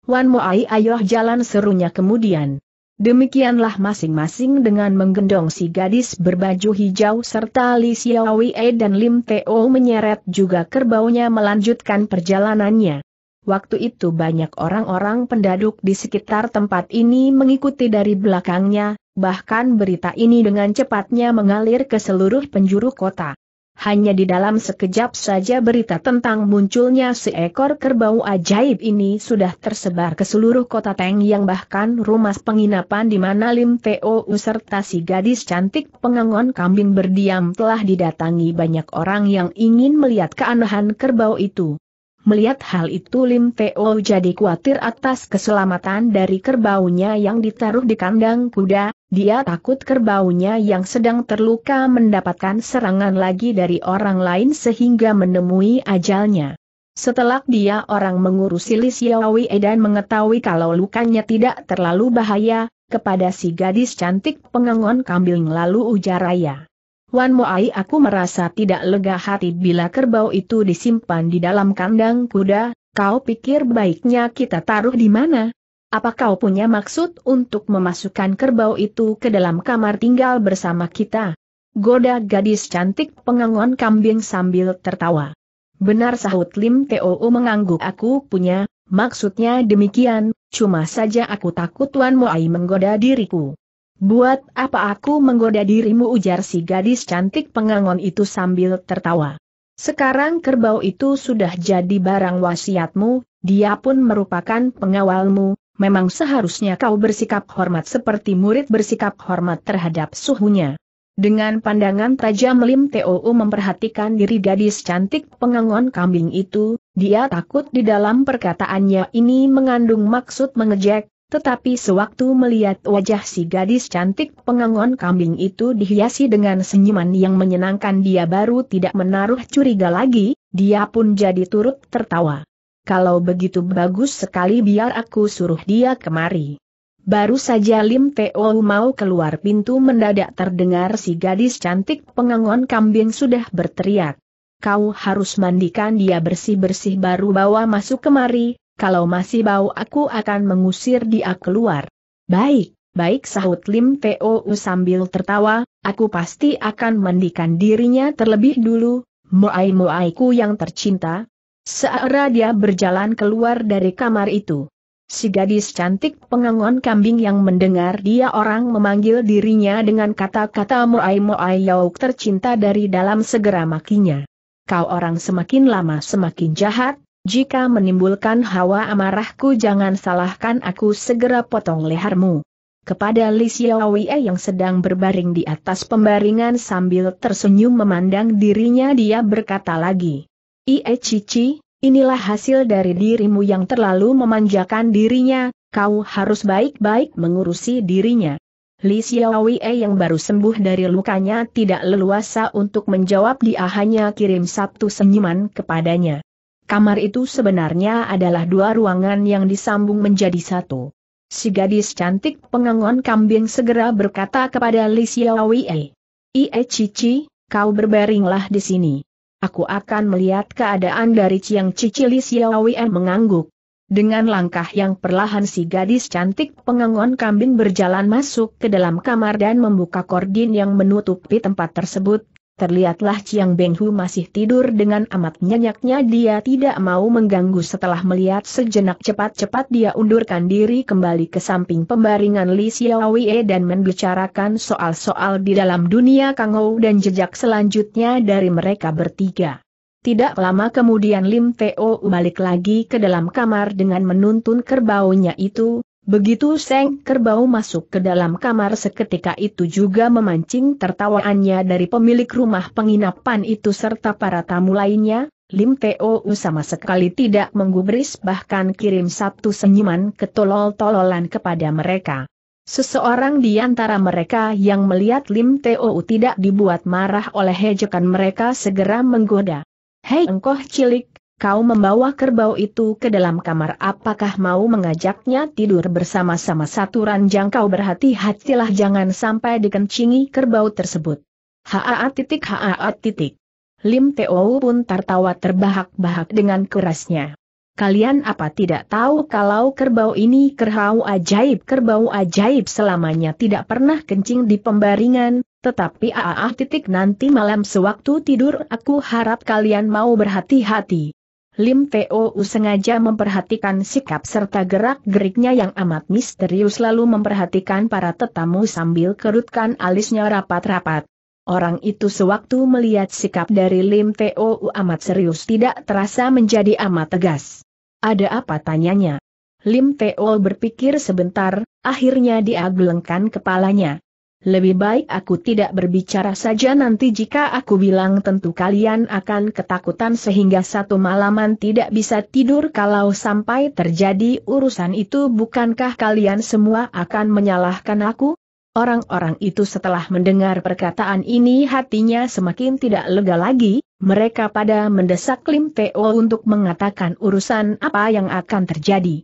Wan Moai ayoh jalan serunya kemudian. Demikianlah masing-masing dengan menggendong si gadis berbaju hijau serta Li Xiaowei dan Lim Teo menyeret juga kerbaunya melanjutkan perjalanannya. Waktu itu banyak orang-orang penduduk di sekitar tempat ini mengikuti dari belakangnya, bahkan berita ini dengan cepatnya mengalir ke seluruh penjuru kota hanya di dalam sekejap saja berita tentang munculnya seekor kerbau ajaib ini sudah tersebar ke seluruh kota Teng yang bahkan rumah penginapan di mana Lim Teo serta si gadis cantik pengangon kambing berdiam telah didatangi banyak orang yang ingin melihat keanehan kerbau itu. Melihat hal itu Lim Teo jadi khawatir atas keselamatan dari kerbaunya yang ditaruh di kandang kuda, dia takut kerbaunya yang sedang terluka mendapatkan serangan lagi dari orang lain sehingga menemui ajalnya. Setelah dia orang mengurusi Li Xiaowei dan mengetahui kalau lukanya tidak terlalu bahaya, kepada si gadis cantik pengangon kambing lalu ujar Raya. Wan Moai aku merasa tidak lega hati bila kerbau itu disimpan di dalam kandang kuda, kau pikir baiknya kita taruh di mana? Apa kau punya maksud untuk memasukkan kerbau itu ke dalam kamar tinggal bersama kita? Goda gadis cantik pengangon kambing sambil tertawa. Benar sahut Lim Tou mengangguk aku punya, maksudnya demikian, cuma saja aku takut Wan Moai menggoda diriku. Buat apa aku menggoda dirimu ujar si gadis cantik pengangon itu sambil tertawa. Sekarang kerbau itu sudah jadi barang wasiatmu, dia pun merupakan pengawalmu, memang seharusnya kau bersikap hormat seperti murid bersikap hormat terhadap suhunya. Dengan pandangan tajam Lim T.O.U memperhatikan diri gadis cantik pengangon kambing itu, dia takut di dalam perkataannya ini mengandung maksud mengejek, tetapi sewaktu melihat wajah si gadis cantik pengangon kambing itu dihiasi dengan senyuman yang menyenangkan dia baru tidak menaruh curiga lagi, dia pun jadi turut tertawa. Kalau begitu bagus sekali biar aku suruh dia kemari. Baru saja Lim Teo mau keluar pintu mendadak terdengar si gadis cantik pengangon kambing sudah berteriak. Kau harus mandikan dia bersih-bersih baru bawa masuk kemari, kalau masih bau aku akan mengusir dia keluar. Baik, baik sahut Lim Teo sambil tertawa, aku pasti akan mandikan dirinya terlebih dulu, moai-moaiku yang tercinta. Seara dia berjalan keluar dari kamar itu. Si gadis cantik pengangon kambing yang mendengar dia orang memanggil dirinya dengan kata-kata Moai Moai Yauk tercinta dari dalam segera makinya. Kau orang semakin lama semakin jahat, jika menimbulkan hawa amarahku jangan salahkan aku segera potong lehermu. Kepada Li Xiaowei yang sedang berbaring di atas pembaringan sambil tersenyum memandang dirinya dia berkata lagi. Ie Cici, inilah hasil dari dirimu yang terlalu memanjakan dirinya, kau harus baik-baik mengurusi dirinya. Li Xiaowei yang baru sembuh dari lukanya tidak leluasa untuk menjawab dia hanya kirim satu senyuman kepadanya. Kamar itu sebenarnya adalah dua ruangan yang disambung menjadi satu. Si gadis cantik pengangon kambing segera berkata kepada Li Xiaowei. Eh, Ie Cici, kau berbaringlah di sini. Aku akan melihat keadaan dari Ciang Cici Li Xiaowei mengangguk. Dengan langkah yang perlahan si gadis cantik pengangon kambing berjalan masuk ke dalam kamar dan membuka kordin yang menutupi tempat tersebut, terlihatlah Chiang Beng Hu masih tidur dengan amat nyenyaknya dia tidak mau mengganggu setelah melihat sejenak cepat-cepat dia undurkan diri kembali ke samping pembaringan Li Xiaowei dan membicarakan soal-soal di dalam dunia Kang Hou dan jejak selanjutnya dari mereka bertiga. Tidak lama kemudian Lim Teo balik lagi ke dalam kamar dengan menuntun kerbaunya itu, Begitu Seng Kerbau masuk ke dalam kamar seketika itu juga memancing tertawaannya dari pemilik rumah penginapan itu serta para tamu lainnya, Lim Teo sama sekali tidak menggubris bahkan kirim satu senyuman ketolol-tololan kepada mereka. Seseorang di antara mereka yang melihat Lim Teo tidak dibuat marah oleh hejekan mereka segera menggoda. Hei engkoh cilik, kau membawa kerbau itu ke dalam kamar apakah mau mengajaknya tidur bersama-sama satu ranjang kau berhati-hatilah jangan sampai dikencingi kerbau tersebut. Haa titik haa titik. Lim Teo pun tertawa terbahak-bahak dengan kerasnya. Kalian apa tidak tahu kalau kerbau ini kerbau ajaib? Kerbau ajaib selamanya tidak pernah kencing di pembaringan, tetapi aah titik nanti malam sewaktu tidur aku harap kalian mau berhati-hati. Lim Teo sengaja memperhatikan sikap serta gerak-geriknya yang amat misterius lalu memperhatikan para tetamu sambil kerutkan alisnya rapat-rapat. Orang itu sewaktu melihat sikap dari Lim Teo amat serius tidak terasa menjadi amat tegas. Ada apa tanyanya? Lim Teo berpikir sebentar, akhirnya dia gelengkan kepalanya lebih baik aku tidak berbicara saja nanti jika aku bilang tentu kalian akan ketakutan sehingga satu malaman tidak bisa tidur kalau sampai terjadi urusan itu bukankah kalian semua akan menyalahkan aku? Orang-orang itu setelah mendengar perkataan ini hatinya semakin tidak lega lagi, mereka pada mendesak Lim Teo untuk mengatakan urusan apa yang akan terjadi.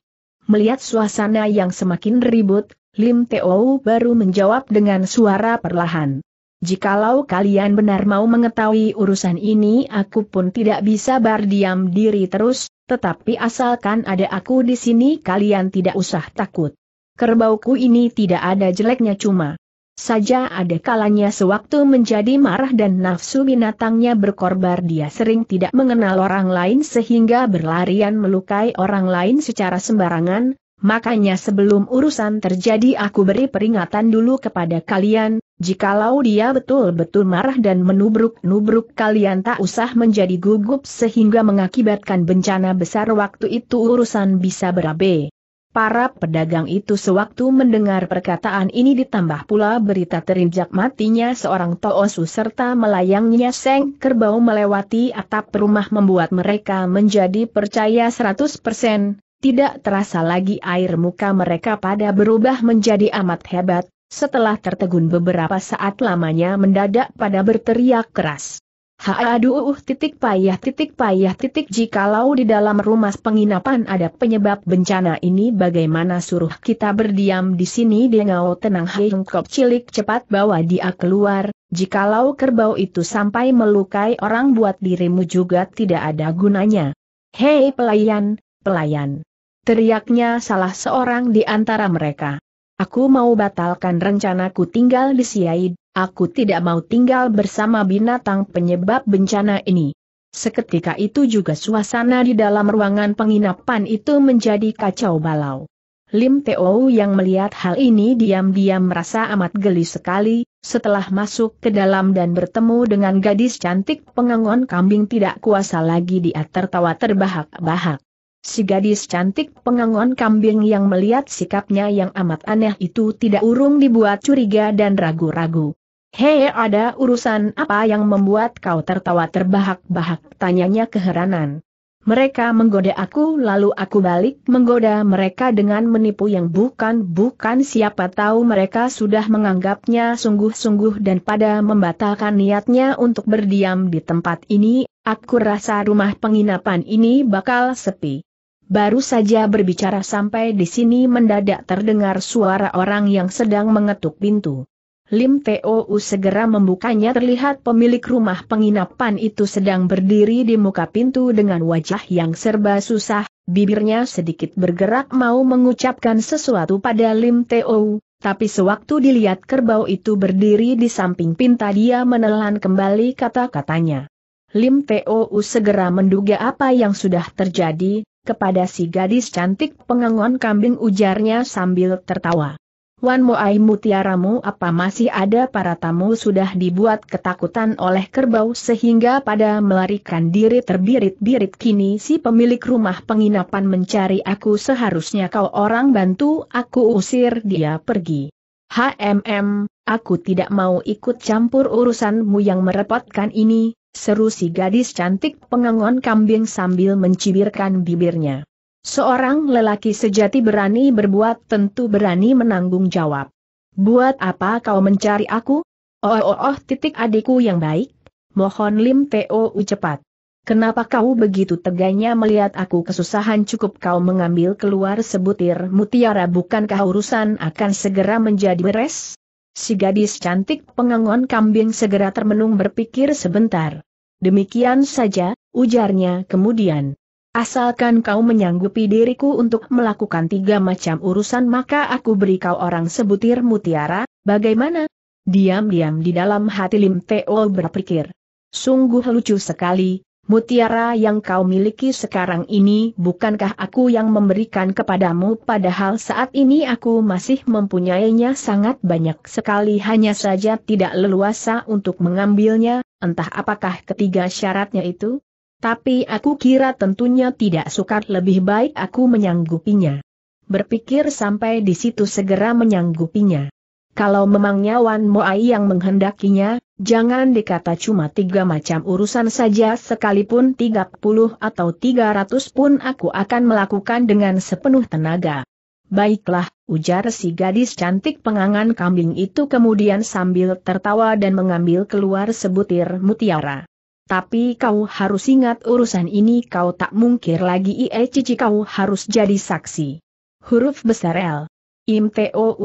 Melihat suasana yang semakin ribut, Lim Teo baru menjawab dengan suara perlahan. Jikalau kalian benar mau mengetahui urusan ini aku pun tidak bisa berdiam diri terus, tetapi asalkan ada aku di sini kalian tidak usah takut. Kerbauku ini tidak ada jeleknya cuma. Saja ada kalanya sewaktu menjadi marah dan nafsu binatangnya berkorbar dia sering tidak mengenal orang lain sehingga berlarian melukai orang lain secara sembarangan, Makanya sebelum urusan terjadi aku beri peringatan dulu kepada kalian, jikalau dia betul-betul marah dan menubruk-nubruk kalian tak usah menjadi gugup sehingga mengakibatkan bencana besar waktu itu urusan bisa berabe. Para pedagang itu sewaktu mendengar perkataan ini ditambah pula berita terinjak matinya seorang Toosu serta melayangnya Seng Kerbau melewati atap rumah membuat mereka menjadi percaya 100%, tidak terasa lagi air muka mereka pada berubah menjadi amat hebat, setelah tertegun beberapa saat lamanya mendadak pada berteriak keras. Haaduh titik payah titik payah titik jikalau di dalam rumah penginapan ada penyebab bencana ini bagaimana suruh kita berdiam di sini dengau tenang Hengkop cilik cepat bawa dia keluar, jikalau kerbau itu sampai melukai orang buat dirimu juga tidak ada gunanya. Hei pelayan, pelayan. Teriaknya salah seorang di antara mereka. Aku mau batalkan rencanaku tinggal di Siaid, aku tidak mau tinggal bersama binatang penyebab bencana ini. Seketika itu juga suasana di dalam ruangan penginapan itu menjadi kacau balau. Lim Teo yang melihat hal ini diam-diam merasa amat geli sekali, setelah masuk ke dalam dan bertemu dengan gadis cantik pengangon kambing tidak kuasa lagi dia tertawa terbahak-bahak. Si gadis cantik pengangon kambing yang melihat sikapnya yang amat aneh itu tidak urung dibuat curiga dan ragu-ragu. Hei ada urusan apa yang membuat kau tertawa terbahak-bahak tanyanya keheranan. Mereka menggoda aku lalu aku balik menggoda mereka dengan menipu yang bukan-bukan siapa tahu mereka sudah menganggapnya sungguh-sungguh dan pada membatalkan niatnya untuk berdiam di tempat ini, aku rasa rumah penginapan ini bakal sepi. Baru saja berbicara sampai di sini mendadak terdengar suara orang yang sedang mengetuk pintu. Lim Tou segera membukanya terlihat pemilik rumah penginapan itu sedang berdiri di muka pintu dengan wajah yang serba susah, bibirnya sedikit bergerak mau mengucapkan sesuatu pada Lim Tou, tapi sewaktu dilihat kerbau itu berdiri di samping pinta dia menelan kembali kata-katanya. Lim Tou segera menduga apa yang sudah terjadi, kepada si gadis cantik pengangon kambing ujarnya sambil tertawa. Wan Moai mutiaramu apa masih ada para tamu sudah dibuat ketakutan oleh kerbau sehingga pada melarikan diri terbirit-birit kini si pemilik rumah penginapan mencari aku seharusnya kau orang bantu aku usir dia pergi. HMM, aku tidak mau ikut campur urusanmu yang merepotkan ini, seru si gadis cantik pengangon kambing sambil mencibirkan bibirnya. Seorang lelaki sejati berani berbuat tentu berani menanggung jawab. Buat apa kau mencari aku? Oh oh oh titik adikku yang baik, mohon Lim Teo cepat. Kenapa kau begitu teganya melihat aku kesusahan cukup kau mengambil keluar sebutir mutiara bukankah urusan akan segera menjadi beres? Si gadis cantik pengangon kambing segera termenung berpikir sebentar. Demikian saja, ujarnya kemudian. Asalkan kau menyanggupi diriku untuk melakukan tiga macam urusan maka aku beri kau orang sebutir mutiara, bagaimana? Diam-diam di dalam hati Lim Teo berpikir. Sungguh lucu sekali, Mutiara yang kau miliki sekarang ini bukankah aku yang memberikan kepadamu padahal saat ini aku masih mempunyainya sangat banyak sekali hanya saja tidak leluasa untuk mengambilnya, entah apakah ketiga syaratnya itu? Tapi aku kira tentunya tidak sukar lebih baik aku menyanggupinya. Berpikir sampai di situ segera menyanggupinya. Kalau memang nyawan Moai yang menghendakinya, Jangan dikata cuma tiga macam urusan saja sekalipun tiga puluh atau tiga ratus pun aku akan melakukan dengan sepenuh tenaga. Baiklah, ujar si gadis cantik pengangan kambing itu kemudian sambil tertawa dan mengambil keluar sebutir mutiara. Tapi kau harus ingat urusan ini kau tak mungkir lagi ie cici kau harus jadi saksi. Huruf besar L. Im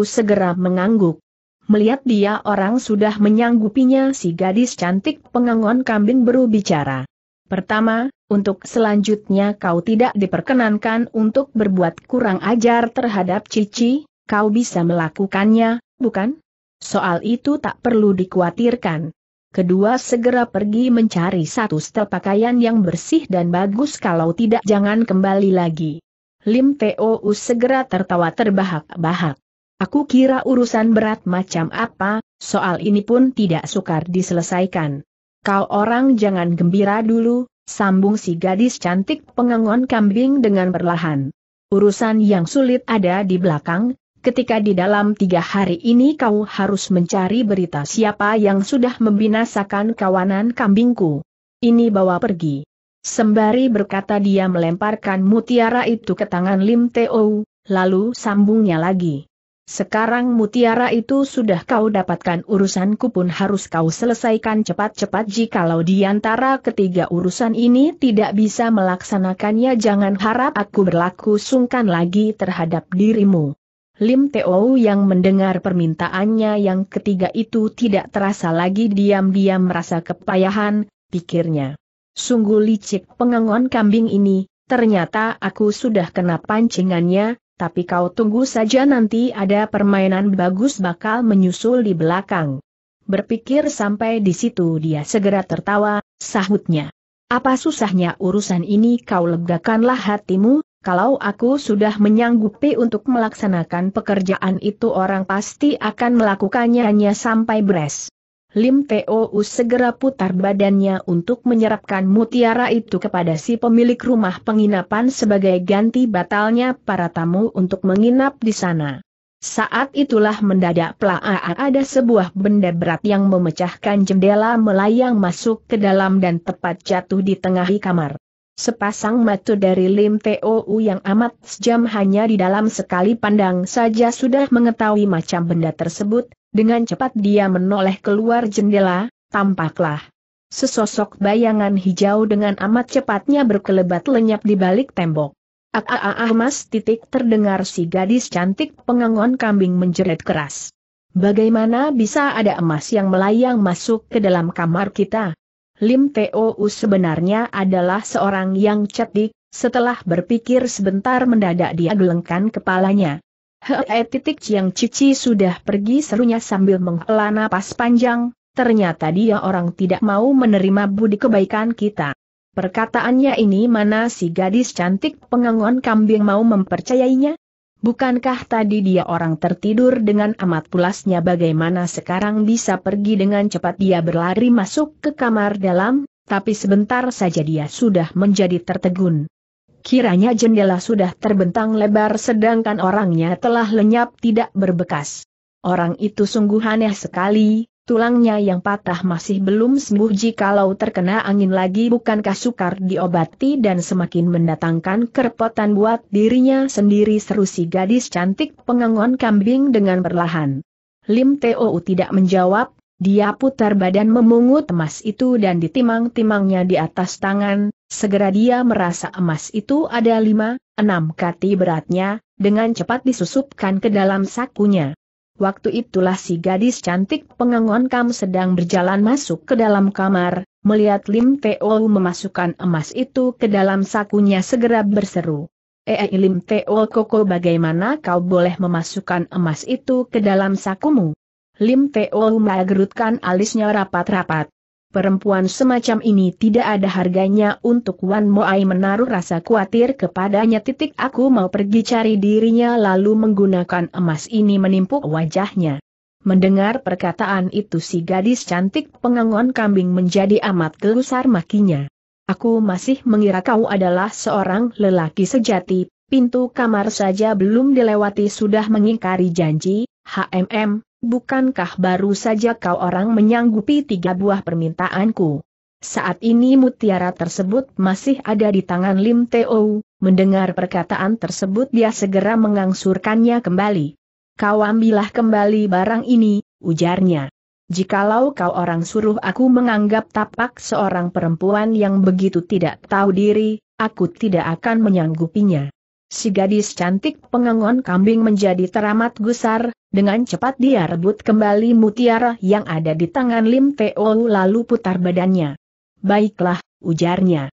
segera mengangguk melihat dia orang sudah menyanggupinya si gadis cantik pengangon kambing bicara. Pertama, untuk selanjutnya kau tidak diperkenankan untuk berbuat kurang ajar terhadap Cici, kau bisa melakukannya, bukan? Soal itu tak perlu dikhawatirkan. Kedua segera pergi mencari satu setel pakaian yang bersih dan bagus kalau tidak jangan kembali lagi. Lim T.O.U. segera tertawa terbahak-bahak. Aku kira urusan berat macam apa, soal ini pun tidak sukar diselesaikan. Kau orang jangan gembira dulu, sambung si gadis cantik pengangon kambing dengan perlahan. Urusan yang sulit ada di belakang, ketika di dalam tiga hari ini kau harus mencari berita siapa yang sudah membinasakan kawanan kambingku. Ini bawa pergi. Sembari berkata dia melemparkan mutiara itu ke tangan Lim Teo, lalu sambungnya lagi. Sekarang mutiara itu sudah kau dapatkan urusanku pun harus kau selesaikan cepat-cepat jikalau antara ketiga urusan ini tidak bisa melaksanakannya jangan harap aku berlaku sungkan lagi terhadap dirimu. Lim Teo yang mendengar permintaannya yang ketiga itu tidak terasa lagi diam-diam merasa kepayahan, pikirnya. Sungguh licik pengangon kambing ini, ternyata aku sudah kena pancingannya, tapi kau tunggu saja nanti ada permainan bagus bakal menyusul di belakang. Berpikir sampai di situ dia segera tertawa, sahutnya. Apa susahnya urusan ini kau legakanlah hatimu, kalau aku sudah menyanggupi untuk melaksanakan pekerjaan itu orang pasti akan melakukannya hanya sampai beres. Lim Teo segera putar badannya untuk menyerapkan mutiara itu kepada si pemilik rumah penginapan sebagai ganti batalnya para tamu untuk menginap di sana. Saat itulah mendadak pelaa ada sebuah benda berat yang memecahkan jendela melayang masuk ke dalam dan tepat jatuh di tengah kamar. Sepasang mata dari Lim Tou yang amat sejam hanya di dalam sekali pandang saja sudah mengetahui macam benda tersebut, dengan cepat dia menoleh keluar jendela, tampaklah. Sesosok bayangan hijau dengan amat cepatnya berkelebat lenyap di balik tembok. Ah, ah, ah, ah mas titik terdengar si gadis cantik pengangon kambing menjerit keras. Bagaimana bisa ada emas yang melayang masuk ke dalam kamar kita? Lim Teo sebenarnya adalah seorang yang cetik. setelah berpikir sebentar mendadak dia gelengkan kepalanya. Hei titik yang cici sudah pergi serunya sambil menghela napas panjang, ternyata dia orang tidak mau menerima budi kebaikan kita. Perkataannya ini mana si gadis cantik pengangon kambing mau mempercayainya? Bukankah tadi dia orang tertidur dengan amat pulasnya bagaimana sekarang bisa pergi dengan cepat dia berlari masuk ke kamar dalam, tapi sebentar saja dia sudah menjadi tertegun. Kiranya jendela sudah terbentang lebar sedangkan orangnya telah lenyap tidak berbekas. Orang itu sungguh aneh sekali, tulangnya yang patah masih belum sembuh jikalau terkena angin lagi bukankah sukar diobati dan semakin mendatangkan kerepotan buat dirinya sendiri seru si gadis cantik pengangon kambing dengan perlahan. Lim Teo tidak menjawab, dia putar badan memungut emas itu dan ditimang-timangnya di atas tangan, segera dia merasa emas itu ada lima, enam kati beratnya, dengan cepat disusupkan ke dalam sakunya. Waktu itulah si gadis cantik pengangon kam sedang berjalan masuk ke dalam kamar, melihat Lim Teo memasukkan emas itu ke dalam sakunya segera berseru. Eh, eh Lim Teo Koko bagaimana kau boleh memasukkan emas itu ke dalam sakumu? Lim Teo mengerutkan alisnya rapat-rapat. Perempuan semacam ini tidak ada harganya untuk Wan Moai menaruh rasa khawatir kepadanya. Titik aku mau pergi cari dirinya lalu menggunakan emas ini menimpuk wajahnya. Mendengar perkataan itu si gadis cantik pengangon kambing menjadi amat gelusar makinya. Aku masih mengira kau adalah seorang lelaki sejati, pintu kamar saja belum dilewati sudah mengingkari janji, HMM, bukankah baru saja kau orang menyanggupi tiga buah permintaanku? Saat ini mutiara tersebut masih ada di tangan Lim Teo, mendengar perkataan tersebut dia segera mengangsurkannya kembali. Kau ambillah kembali barang ini, ujarnya. Jikalau kau orang suruh aku menganggap tapak seorang perempuan yang begitu tidak tahu diri, aku tidak akan menyanggupinya. Si gadis cantik pengangon kambing menjadi teramat gusar, dengan cepat dia rebut kembali mutiara yang ada di tangan Lim Teo lalu putar badannya. Baiklah, ujarnya.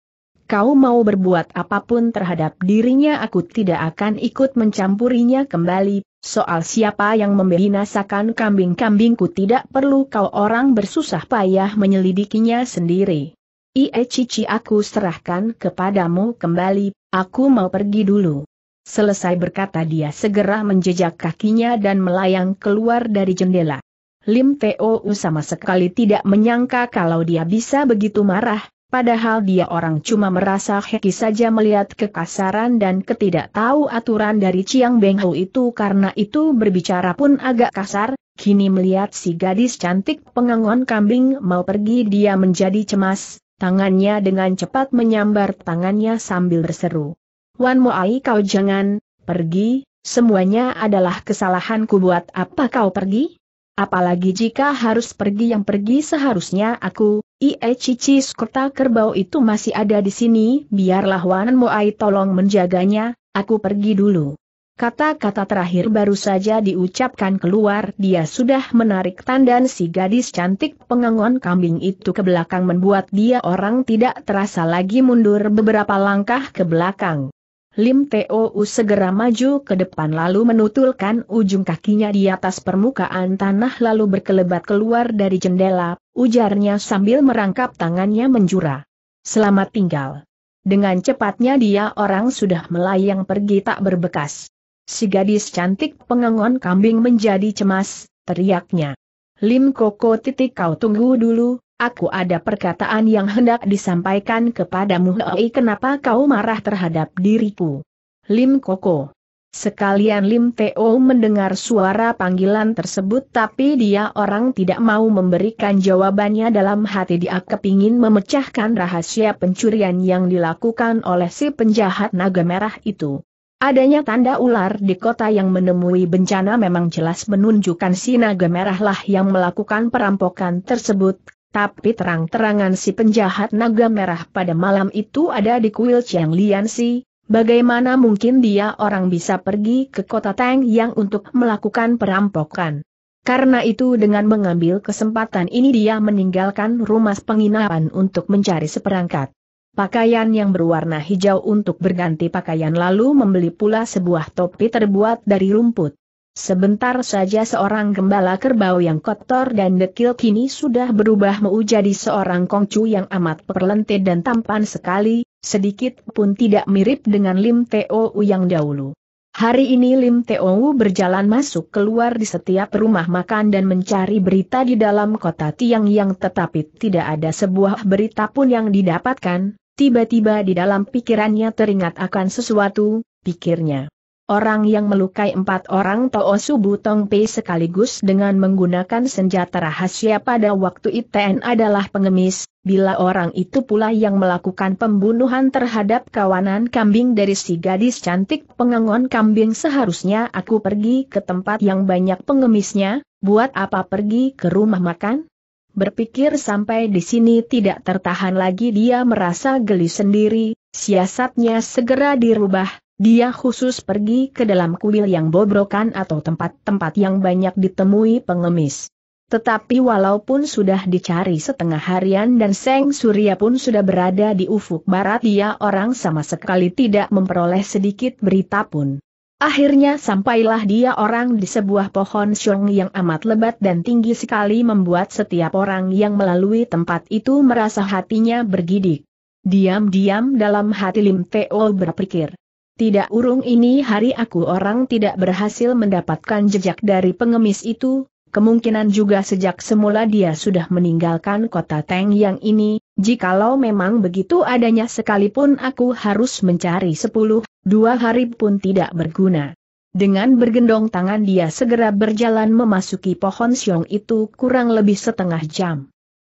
Kau mau berbuat apapun terhadap dirinya aku tidak akan ikut mencampurinya kembali, soal siapa yang membinasakan kambing-kambingku tidak perlu kau orang bersusah payah menyelidikinya sendiri. Ie iya, cici aku serahkan kepadamu kembali, Aku mau pergi dulu. Selesai berkata dia segera menjejak kakinya dan melayang keluar dari jendela. Lim Teo sama sekali tidak menyangka kalau dia bisa begitu marah, padahal dia orang cuma merasa heki saja melihat kekasaran dan ketidaktahu aturan dari Chiang Beng Ho itu karena itu berbicara pun agak kasar, kini melihat si gadis cantik pengangon kambing mau pergi dia menjadi cemas, Tangannya dengan cepat menyambar tangannya sambil berseru. Wan Moai kau jangan, pergi, semuanya adalah kesalahanku buat apa kau pergi? Apalagi jika harus pergi yang pergi seharusnya aku, Ie Cici skorta kerbau itu masih ada di sini, biarlah Wan Moai tolong menjaganya, aku pergi dulu. Kata-kata terakhir baru saja diucapkan keluar dia sudah menarik tandan si gadis cantik pengangon kambing itu ke belakang membuat dia orang tidak terasa lagi mundur beberapa langkah ke belakang. Lim T.O.U. segera maju ke depan lalu menutulkan ujung kakinya di atas permukaan tanah lalu berkelebat keluar dari jendela, ujarnya sambil merangkap tangannya menjura. Selamat tinggal. Dengan cepatnya dia orang sudah melayang pergi tak berbekas. Si gadis cantik pengengon kambing menjadi cemas, teriaknya. Lim Koko titik kau tunggu dulu, aku ada perkataan yang hendak disampaikan kepadamu hei kenapa kau marah terhadap diriku. Lim Koko. Sekalian Lim Teo mendengar suara panggilan tersebut tapi dia orang tidak mau memberikan jawabannya dalam hati dia kepingin memecahkan rahasia pencurian yang dilakukan oleh si penjahat naga merah itu. Adanya tanda ular di kota yang menemui bencana memang jelas menunjukkan si naga merahlah yang melakukan perampokan tersebut, tapi terang-terangan si penjahat naga merah pada malam itu ada di kuil Chiang Lian Si, bagaimana mungkin dia orang bisa pergi ke kota Tang yang untuk melakukan perampokan. Karena itu dengan mengambil kesempatan ini dia meninggalkan rumah penginapan untuk mencari seperangkat pakaian yang berwarna hijau untuk berganti pakaian lalu membeli pula sebuah topi terbuat dari rumput. Sebentar saja seorang gembala kerbau yang kotor dan dekil kini sudah berubah menjadi seorang kongcu yang amat perlentit dan tampan sekali, sedikit pun tidak mirip dengan Lim Teo yang dahulu. Hari ini Lim Teo berjalan masuk keluar di setiap rumah makan dan mencari berita di dalam kota Tiang Yang tetapi tidak ada sebuah berita pun yang didapatkan, Tiba-tiba di dalam pikirannya teringat akan sesuatu, pikirnya. Orang yang melukai empat orang Too Subu Pei sekaligus dengan menggunakan senjata rahasia pada waktu ITN adalah pengemis, bila orang itu pula yang melakukan pembunuhan terhadap kawanan kambing dari si gadis cantik pengangon kambing seharusnya aku pergi ke tempat yang banyak pengemisnya, buat apa pergi ke rumah makan? Berpikir sampai di sini tidak tertahan lagi dia merasa geli sendiri, siasatnya segera dirubah, dia khusus pergi ke dalam kuil yang bobrokan atau tempat-tempat yang banyak ditemui pengemis. Tetapi walaupun sudah dicari setengah harian dan Seng Surya pun sudah berada di ufuk barat dia orang sama sekali tidak memperoleh sedikit berita pun. Akhirnya sampailah dia orang di sebuah pohon siong yang amat lebat dan tinggi sekali membuat setiap orang yang melalui tempat itu merasa hatinya bergidik. Diam-diam dalam hati Lim Teo berpikir. Tidak urung ini hari aku orang tidak berhasil mendapatkan jejak dari pengemis itu, kemungkinan juga sejak semula dia sudah meninggalkan kota Teng yang ini, jikalau memang begitu adanya sekalipun aku harus mencari sepuluh, dua hari pun tidak berguna. Dengan bergendong tangan dia segera berjalan memasuki pohon siong itu kurang lebih setengah jam.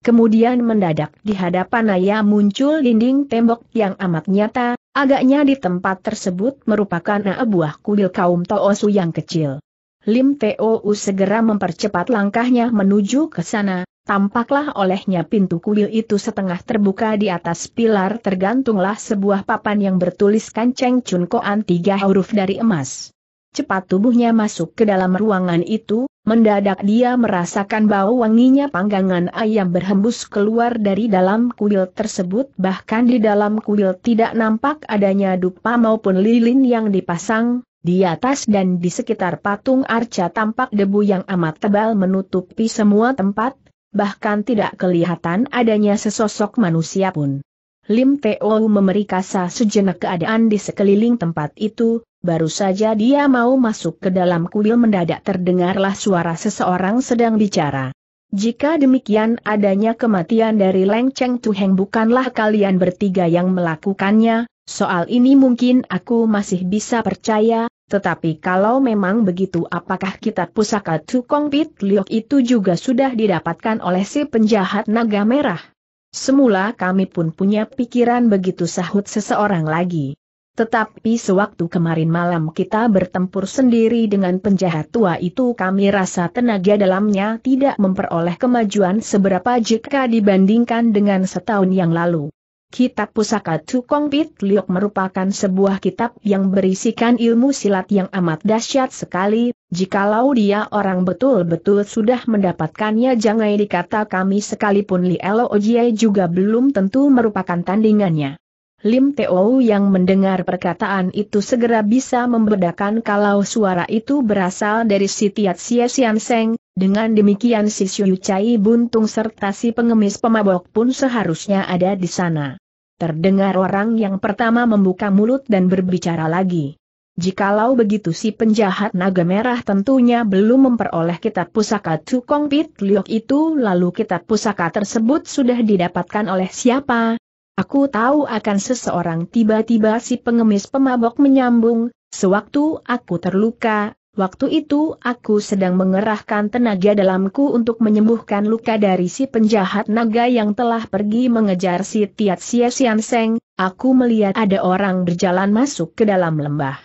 Kemudian mendadak di hadapan Naya muncul dinding tembok yang amat nyata, agaknya di tempat tersebut merupakan buah kuil kaum Toosu yang kecil. Lim Tou segera mempercepat langkahnya menuju ke sana, tampaklah olehnya pintu kuil itu setengah terbuka di atas pilar tergantunglah sebuah papan yang bertuliskan Cheng Chun Koan tiga huruf dari emas. Cepat tubuhnya masuk ke dalam ruangan itu, mendadak dia merasakan bau wanginya panggangan ayam berhembus keluar dari dalam kuil tersebut bahkan di dalam kuil tidak nampak adanya dupa maupun lilin yang dipasang, di atas dan di sekitar patung arca tampak debu yang amat tebal menutupi semua tempat, bahkan tidak kelihatan adanya sesosok manusia pun. Lim Teo memerikasa sejenak keadaan di sekeliling tempat itu, baru saja dia mau masuk ke dalam kuil mendadak terdengarlah suara seseorang sedang bicara. Jika demikian adanya kematian dari Leng Cheng Tuheng bukanlah kalian bertiga yang melakukannya, soal ini mungkin aku masih bisa percaya, tetapi kalau memang begitu apakah kitab pusaka Tukong Pit Liok itu juga sudah didapatkan oleh si penjahat naga merah? Semula kami pun punya pikiran begitu sahut seseorang lagi. Tetapi sewaktu kemarin malam kita bertempur sendiri dengan penjahat tua itu kami rasa tenaga dalamnya tidak memperoleh kemajuan seberapa jika dibandingkan dengan setahun yang lalu. Kitab Pusaka Tukong Pit Liok merupakan sebuah kitab yang berisikan ilmu silat yang amat dahsyat sekali, jikalau dia orang betul-betul sudah mendapatkannya jangan dikata kami sekalipun Li Elo Ojie juga belum tentu merupakan tandingannya. Lim Teo yang mendengar perkataan itu segera bisa membedakan kalau suara itu berasal dari Sitiat Sia Sian Seng, dengan demikian si Xiu Chai buntung serta si pengemis pemabok pun seharusnya ada di sana. Terdengar orang yang pertama membuka mulut dan berbicara lagi. Jikalau begitu si penjahat naga merah tentunya belum memperoleh kitab pusaka Tukong Pit Liok itu lalu kitab pusaka tersebut sudah didapatkan oleh siapa? Aku tahu akan seseorang tiba-tiba si pengemis pemabok menyambung, sewaktu aku terluka, Waktu itu aku sedang mengerahkan tenaga dalamku untuk menyembuhkan luka dari si penjahat naga yang telah pergi mengejar si Tiat Sia Sian Seng, aku melihat ada orang berjalan masuk ke dalam lembah.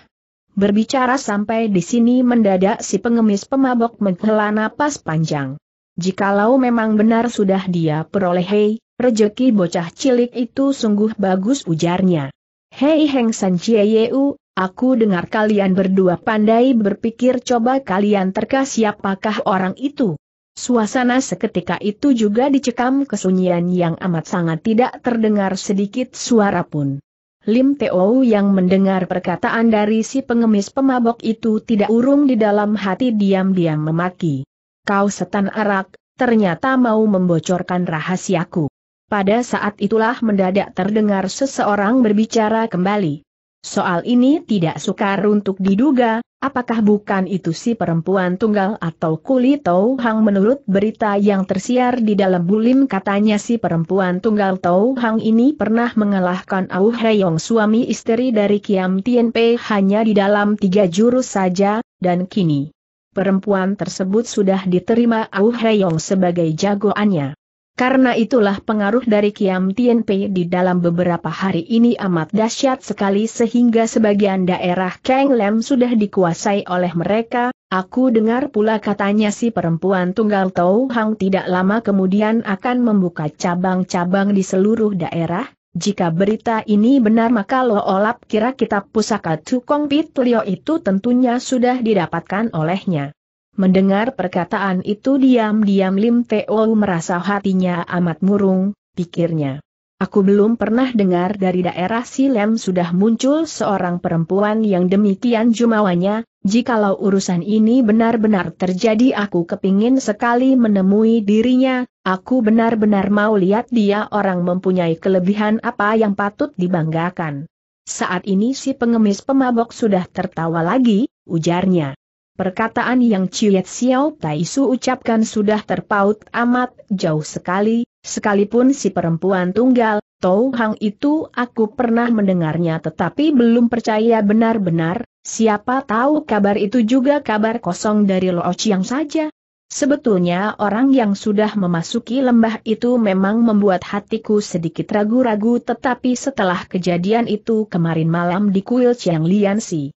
Berbicara sampai di sini mendadak si pengemis pemabok menghela napas panjang. Jikalau memang benar sudah dia peroleh hei, rejeki bocah cilik itu sungguh bagus ujarnya. Hei Heng San Chie Yeu, Aku dengar kalian berdua pandai berpikir coba kalian terka siapakah orang itu. Suasana seketika itu juga dicekam kesunyian yang amat sangat tidak terdengar sedikit suara pun. Lim Teo yang mendengar perkataan dari si pengemis pemabok itu tidak urung di dalam hati diam-diam memaki. Kau setan arak, ternyata mau membocorkan rahasiaku. Pada saat itulah mendadak terdengar seseorang berbicara kembali. Soal ini tidak sukar untuk diduga, apakah bukan itu si perempuan tunggal atau kuli Tau Hang menurut berita yang tersiar di dalam bulim katanya si perempuan tunggal Tau Hang ini pernah mengalahkan Au Heyong suami istri dari Kiam Tien Pei hanya di dalam tiga jurus saja, dan kini perempuan tersebut sudah diterima Au Heyong sebagai jagoannya. Karena itulah pengaruh dari Kiam Tienpei di dalam beberapa hari ini amat dahsyat sekali sehingga sebagian daerah Kang Lem sudah dikuasai oleh mereka. Aku dengar pula katanya si perempuan tunggal Tau Hang tidak lama kemudian akan membuka cabang-cabang di seluruh daerah. Jika berita ini benar maka Lo Olap kira kitab pusaka Tukong Pit Lio itu tentunya sudah didapatkan olehnya. Mendengar perkataan itu diam-diam Lim Teo merasa hatinya amat murung, pikirnya. Aku belum pernah dengar dari daerah Silem sudah muncul seorang perempuan yang demikian jumawanya, jikalau urusan ini benar-benar terjadi aku kepingin sekali menemui dirinya, aku benar-benar mau lihat dia orang mempunyai kelebihan apa yang patut dibanggakan. Saat ini si pengemis pemabok sudah tertawa lagi, ujarnya. Perkataan yang Chiet Xiao Tai Su ucapkan sudah terpaut amat jauh sekali, sekalipun si perempuan tunggal, Tou Hang itu aku pernah mendengarnya tetapi belum percaya benar-benar, siapa tahu kabar itu juga kabar kosong dari Lo Chiang saja. Sebetulnya orang yang sudah memasuki lembah itu memang membuat hatiku sedikit ragu-ragu tetapi setelah kejadian itu kemarin malam di kuil Chiang Lian Si.